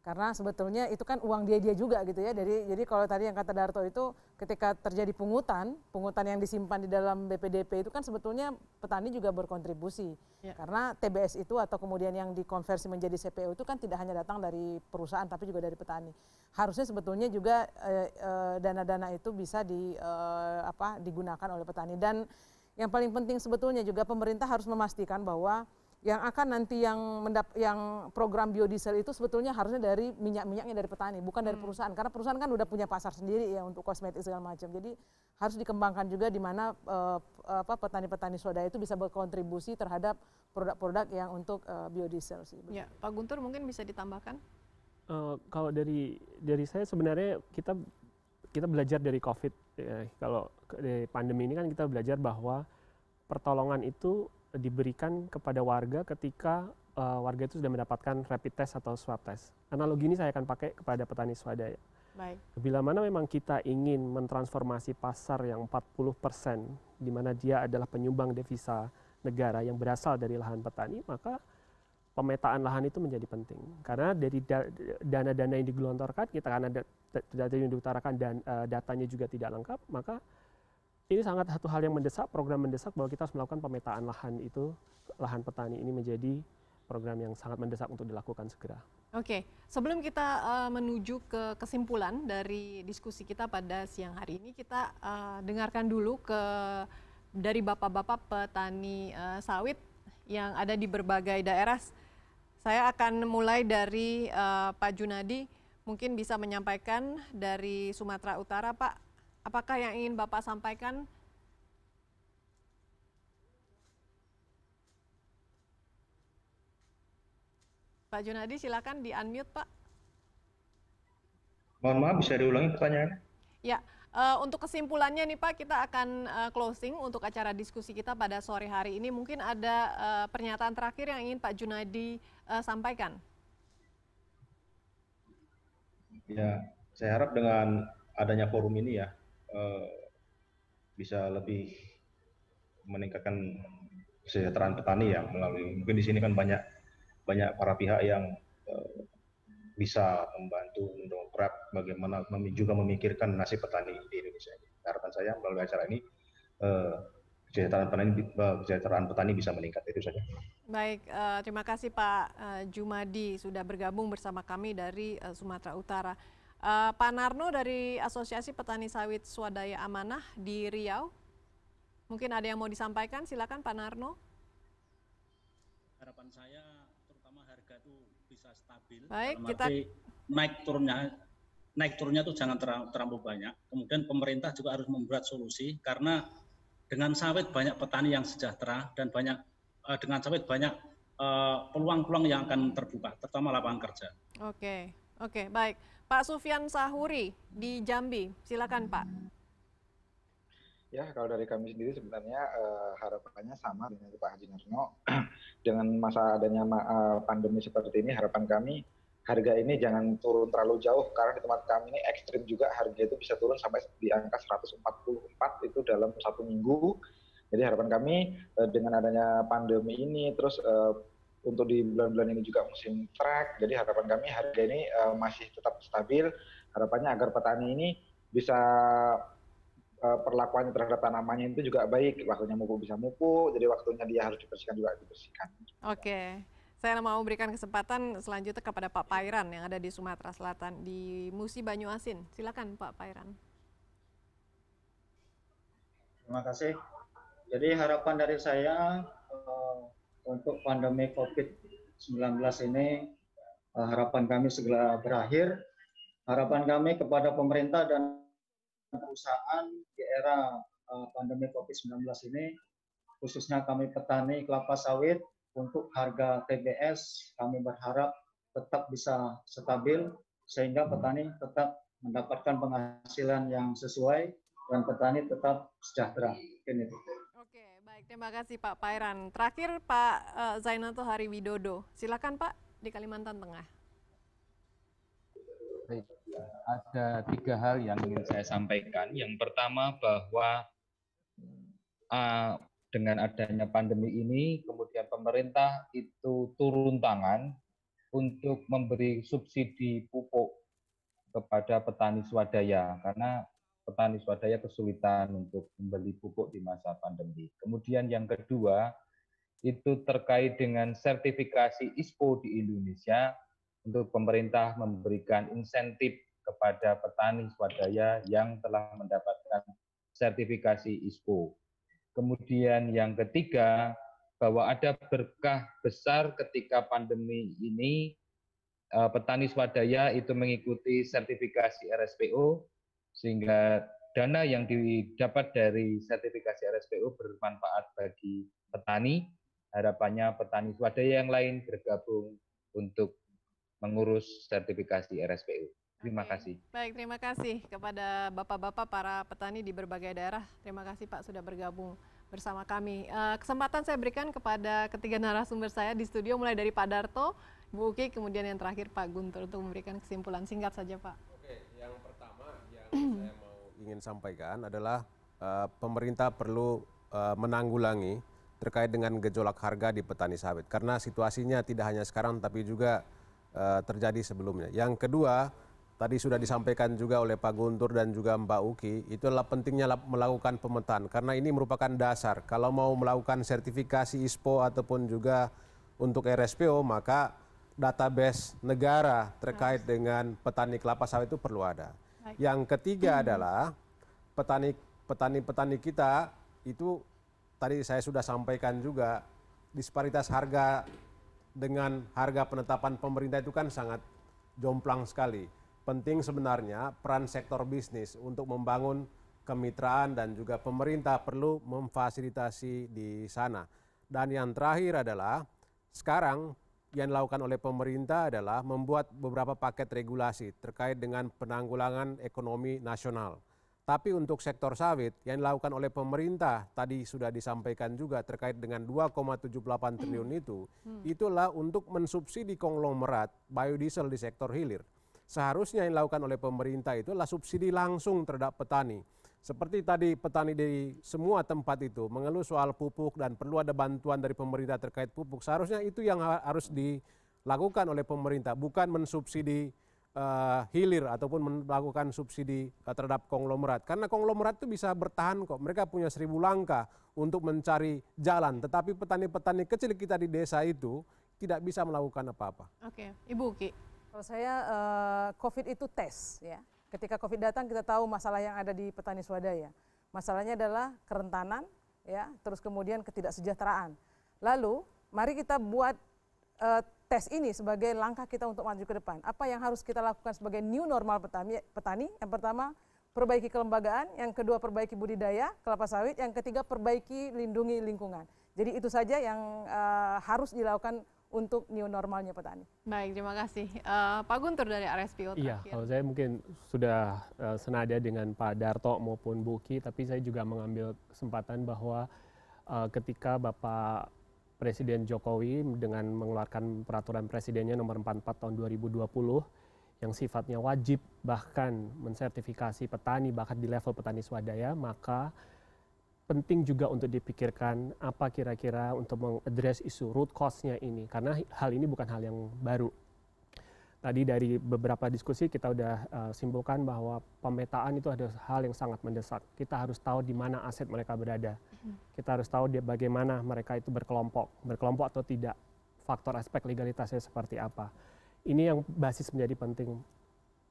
karena sebetulnya itu kan uang dia dia juga gitu ya jadi jadi kalau tadi yang kata Darto itu ketika terjadi pungutan pungutan yang disimpan di dalam BPDP itu kan sebetulnya petani juga berkontribusi ya. karena TBS itu atau kemudian yang dikonversi menjadi CPO itu kan tidak hanya datang dari perusahaan tapi juga dari petani harusnya sebetulnya juga dana-dana eh, eh, itu bisa di eh, apa digunakan oleh petani dan yang paling penting sebetulnya juga pemerintah harus memastikan bahwa yang akan nanti yang mendap yang program biodiesel itu sebetulnya harusnya dari minyak-minyaknya dari petani, bukan dari hmm. perusahaan. Karena perusahaan kan udah punya pasar sendiri ya untuk kosmetik segala macam. Jadi harus dikembangkan juga di mana uh, apa petani-petani swadaya itu bisa berkontribusi terhadap produk-produk yang untuk uh, biodiesel sih. Ya, Pak Guntur mungkin bisa ditambahkan? Uh, kalau dari dari saya sebenarnya kita kita belajar dari COVID. Ya, kalau dari pandemi ini kan kita belajar bahwa pertolongan itu diberikan kepada warga ketika uh, warga itu sudah mendapatkan rapid test atau swab test. Analogi ini saya akan pakai kepada petani swadaya. Baik. Bila mana memang kita ingin mentransformasi pasar yang 40 persen, di mana dia adalah penyumbang devisa negara yang berasal dari lahan petani, maka pemetaan lahan itu menjadi penting. Karena dari dana-dana yang digelontorkan, kita karena data yang diutarakan dan eh, datanya juga tidak lengkap, maka ini sangat satu hal yang mendesak, program mendesak bahwa kita harus melakukan pemetaan lahan itu, lahan petani ini menjadi program yang sangat mendesak untuk dilakukan segera. Oke, sebelum kita uh, menuju ke kesimpulan dari diskusi kita pada siang hari ini, kita uh, dengarkan dulu ke dari bapak-bapak petani uh, sawit yang ada di berbagai daerah. Saya akan mulai dari uh, Pak Junadi, mungkin bisa menyampaikan dari Sumatera Utara, Pak Apakah yang ingin Bapak sampaikan? Pak Junadi silakan di unmute Pak. Mohon maaf bisa diulangi pertanyaan. Ya, uh, untuk kesimpulannya nih Pak, kita akan uh, closing untuk acara diskusi kita pada sore hari ini. Mungkin ada uh, pernyataan terakhir yang ingin Pak Junadi uh, sampaikan. Ya, saya harap dengan adanya forum ini ya, Eh, bisa lebih meningkatkan kesejahteraan petani ya melalui mungkin di sini kan banyak banyak para pihak yang eh, bisa membantu mendongkrak bagaimana juga memikirkan nasib petani di Indonesia. Harapan nah, saya melalui acara ini eh, kesejahteraan petani kesejahteraan petani bisa meningkat itu saja. Baik, terima kasih Pak Jumadi sudah bergabung bersama kami dari Sumatera Utara. Uh, Pak Narno dari Asosiasi Petani Sawit Swadaya Amanah di Riau, mungkin ada yang mau disampaikan, silakan Pak Narno. Harapan saya terutama harga itu bisa stabil. Baik, kita naik turunnya naik turunnya itu jangan terlalu banyak. Kemudian pemerintah juga harus membuat solusi karena dengan sawit banyak petani yang sejahtera dan banyak uh, dengan sawit banyak eh, peluang-peluang uh, yang akan terbuka, terutama lapangan kerja. Oke, okay. oke, okay, baik. Pak Sufian Sahuri di Jambi, silakan Pak. Ya, kalau dari kami sendiri sebenarnya uh, harapannya sama dengan Pak Haji Narno. dengan masa adanya uh, pandemi seperti ini, harapan kami harga ini jangan turun terlalu jauh karena di tempat kami ini ekstrim juga harga itu bisa turun sampai di angka 144 itu dalam satu minggu. Jadi harapan kami uh, dengan adanya pandemi ini terus uh, untuk di bulan-bulan ini juga musim track. Jadi harapan kami harga ini uh, masih tetap stabil. Harapannya agar petani ini bisa uh, perlakuannya terhadap tanamannya itu juga baik. Waktunya mupuk bisa mupuk, jadi waktunya dia harus dibersihkan juga dibersihkan. Oke. Saya mau memberikan kesempatan selanjutnya kepada Pak Pairan yang ada di Sumatera Selatan di Musi Banyuasin. Silakan Pak Pairan. Terima kasih. Jadi harapan dari saya untuk pandemi COVID-19 ini eh, harapan kami segera berakhir. Harapan kami kepada pemerintah dan perusahaan di era eh, pandemi COVID-19 ini, khususnya kami petani kelapa sawit, untuk harga TBS kami berharap tetap bisa stabil sehingga petani tetap mendapatkan penghasilan yang sesuai dan petani tetap sejahtera. Ini. Baik, terima kasih Pak Pairan. Terakhir Pak eh, Zainato Hari Widodo. Silakan Pak di Kalimantan Tengah. Baik, ada tiga hal yang ingin saya sampaikan. Yang pertama bahwa uh, dengan adanya pandemi ini, kemudian pemerintah itu turun tangan untuk memberi subsidi pupuk kepada petani swadaya karena petani swadaya kesulitan untuk membeli pupuk di masa pandemi. Kemudian yang kedua, itu terkait dengan sertifikasi ISPO di Indonesia untuk pemerintah memberikan insentif kepada petani swadaya yang telah mendapatkan sertifikasi ISPO. Kemudian yang ketiga, bahwa ada berkah besar ketika pandemi ini eh, petani swadaya itu mengikuti sertifikasi RSPO sehingga dana yang didapat dari sertifikasi RSPO bermanfaat bagi petani. Harapannya petani swadaya yang lain bergabung untuk mengurus sertifikasi RSPO. Terima kasih. Baik, terima kasih kepada Bapak-bapak para petani di berbagai daerah. Terima kasih Pak sudah bergabung bersama kami. Eh, kesempatan saya berikan kepada ketiga narasumber saya di studio mulai dari Pak Darto, Bu Uki, kemudian yang terakhir Pak Guntur untuk memberikan kesimpulan singkat saja Pak ingin sampaikan adalah eh, pemerintah perlu eh, menanggulangi terkait dengan gejolak harga di petani sawit karena situasinya tidak hanya sekarang tapi juga eh, terjadi sebelumnya. Yang kedua, tadi sudah disampaikan juga oleh Pak Guntur dan juga Mbak Uki, itu adalah pentingnya melakukan pemetaan karena ini merupakan dasar. Kalau mau melakukan sertifikasi ISPO ataupun juga untuk RSPO, maka database negara terkait dengan petani kelapa sawit itu perlu ada yang ketiga hmm. adalah petani petani kita itu tadi saya sudah sampaikan juga disparitas harga dengan harga penetapan pemerintah itu kan sangat jomplang sekali penting sebenarnya peran sektor bisnis untuk membangun kemitraan dan juga pemerintah perlu memfasilitasi di sana. Dan yang terakhir adalah sekarang yang dilakukan oleh pemerintah adalah membuat beberapa paket regulasi terkait dengan penanggulangan ekonomi nasional. Tapi untuk sektor sawit yang dilakukan oleh pemerintah tadi sudah disampaikan juga terkait dengan 2,78 triliun hmm. itu, hmm. itulah untuk mensubsidi konglomerat biodiesel di sektor hilir. Seharusnya yang dilakukan oleh pemerintah itulah subsidi langsung terhadap petani seperti tadi petani di semua tempat itu mengeluh soal pupuk dan perlu ada bantuan dari pemerintah terkait pupuk. Seharusnya itu yang harus dilakukan oleh pemerintah, bukan mensubsidi uh, hilir ataupun melakukan subsidi eh, terhadap konglomerat. Karena konglomerat itu bisa bertahan kok. Mereka punya seribu langkah untuk mencari jalan. Tetapi petani-petani kecil kita di desa itu tidak bisa melakukan apa-apa. Oke, Ibu Uki. Kalau saya uh, COVID itu tes ya. Ketika Covid datang kita tahu masalah yang ada di petani swadaya. Masalahnya adalah kerentanan, ya, terus kemudian ketidaksejahteraan. Lalu mari kita buat uh, tes ini sebagai langkah kita untuk maju ke depan. Apa yang harus kita lakukan sebagai new normal petani? Petani yang pertama perbaiki kelembagaan, yang kedua perbaiki budidaya kelapa sawit, yang ketiga perbaiki lindungi lingkungan. Jadi itu saja yang uh, harus dilakukan untuk new normalnya petani. Baik, terima kasih. Uh, Pak Guntur dari RSPO iya, terakhir. Iya, kalau saya mungkin sudah uh, senada dengan Pak Darto maupun Buki, tapi saya juga mengambil kesempatan bahwa uh, ketika Bapak Presiden Jokowi dengan mengeluarkan peraturan presidennya nomor 44 tahun 2020 yang sifatnya wajib bahkan mensertifikasi petani bahkan di level petani swadaya, maka penting juga untuk dipikirkan apa kira-kira untuk mengadres isu root cause-nya ini karena hal ini bukan hal yang baru. Tadi dari beberapa diskusi kita sudah uh, eh, simpulkan bahwa pemetaan itu adalah hal yang sangat mendesak. Kita harus tahu di mana aset mereka berada. Mm-hmm. Kita harus tahu dia bagaimana mereka itu berkelompok, berkelompok atau tidak. Faktor aspek legalitasnya seperti apa. Ini yang basis menjadi penting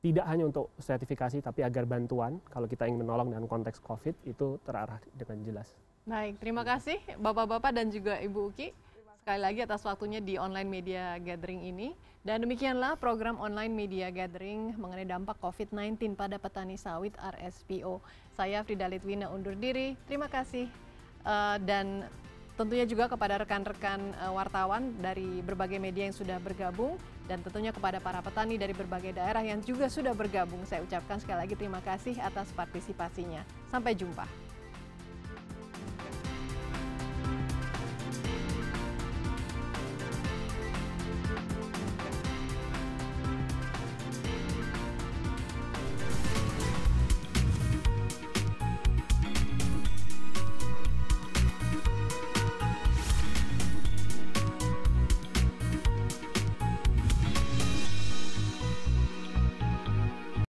tidak hanya untuk sertifikasi tapi agar bantuan kalau kita ingin menolong dalam konteks COVID itu terarah dengan jelas. Baik, terima kasih Bapak-bapak dan juga Ibu Uki sekali lagi atas waktunya di online media gathering ini. Dan demikianlah program online media gathering mengenai dampak COVID-19 pada petani sawit RSPO. Saya Frida Litwina undur diri. Terima kasih uh, dan tentunya juga kepada rekan-rekan eh, wartawan dari berbagai media yang sudah bergabung dan tentunya kepada para petani dari berbagai daerah yang juga sudah bergabung. Saya ucapkan sekali lagi terima kasih atas partisipasinya. Sampai jumpa.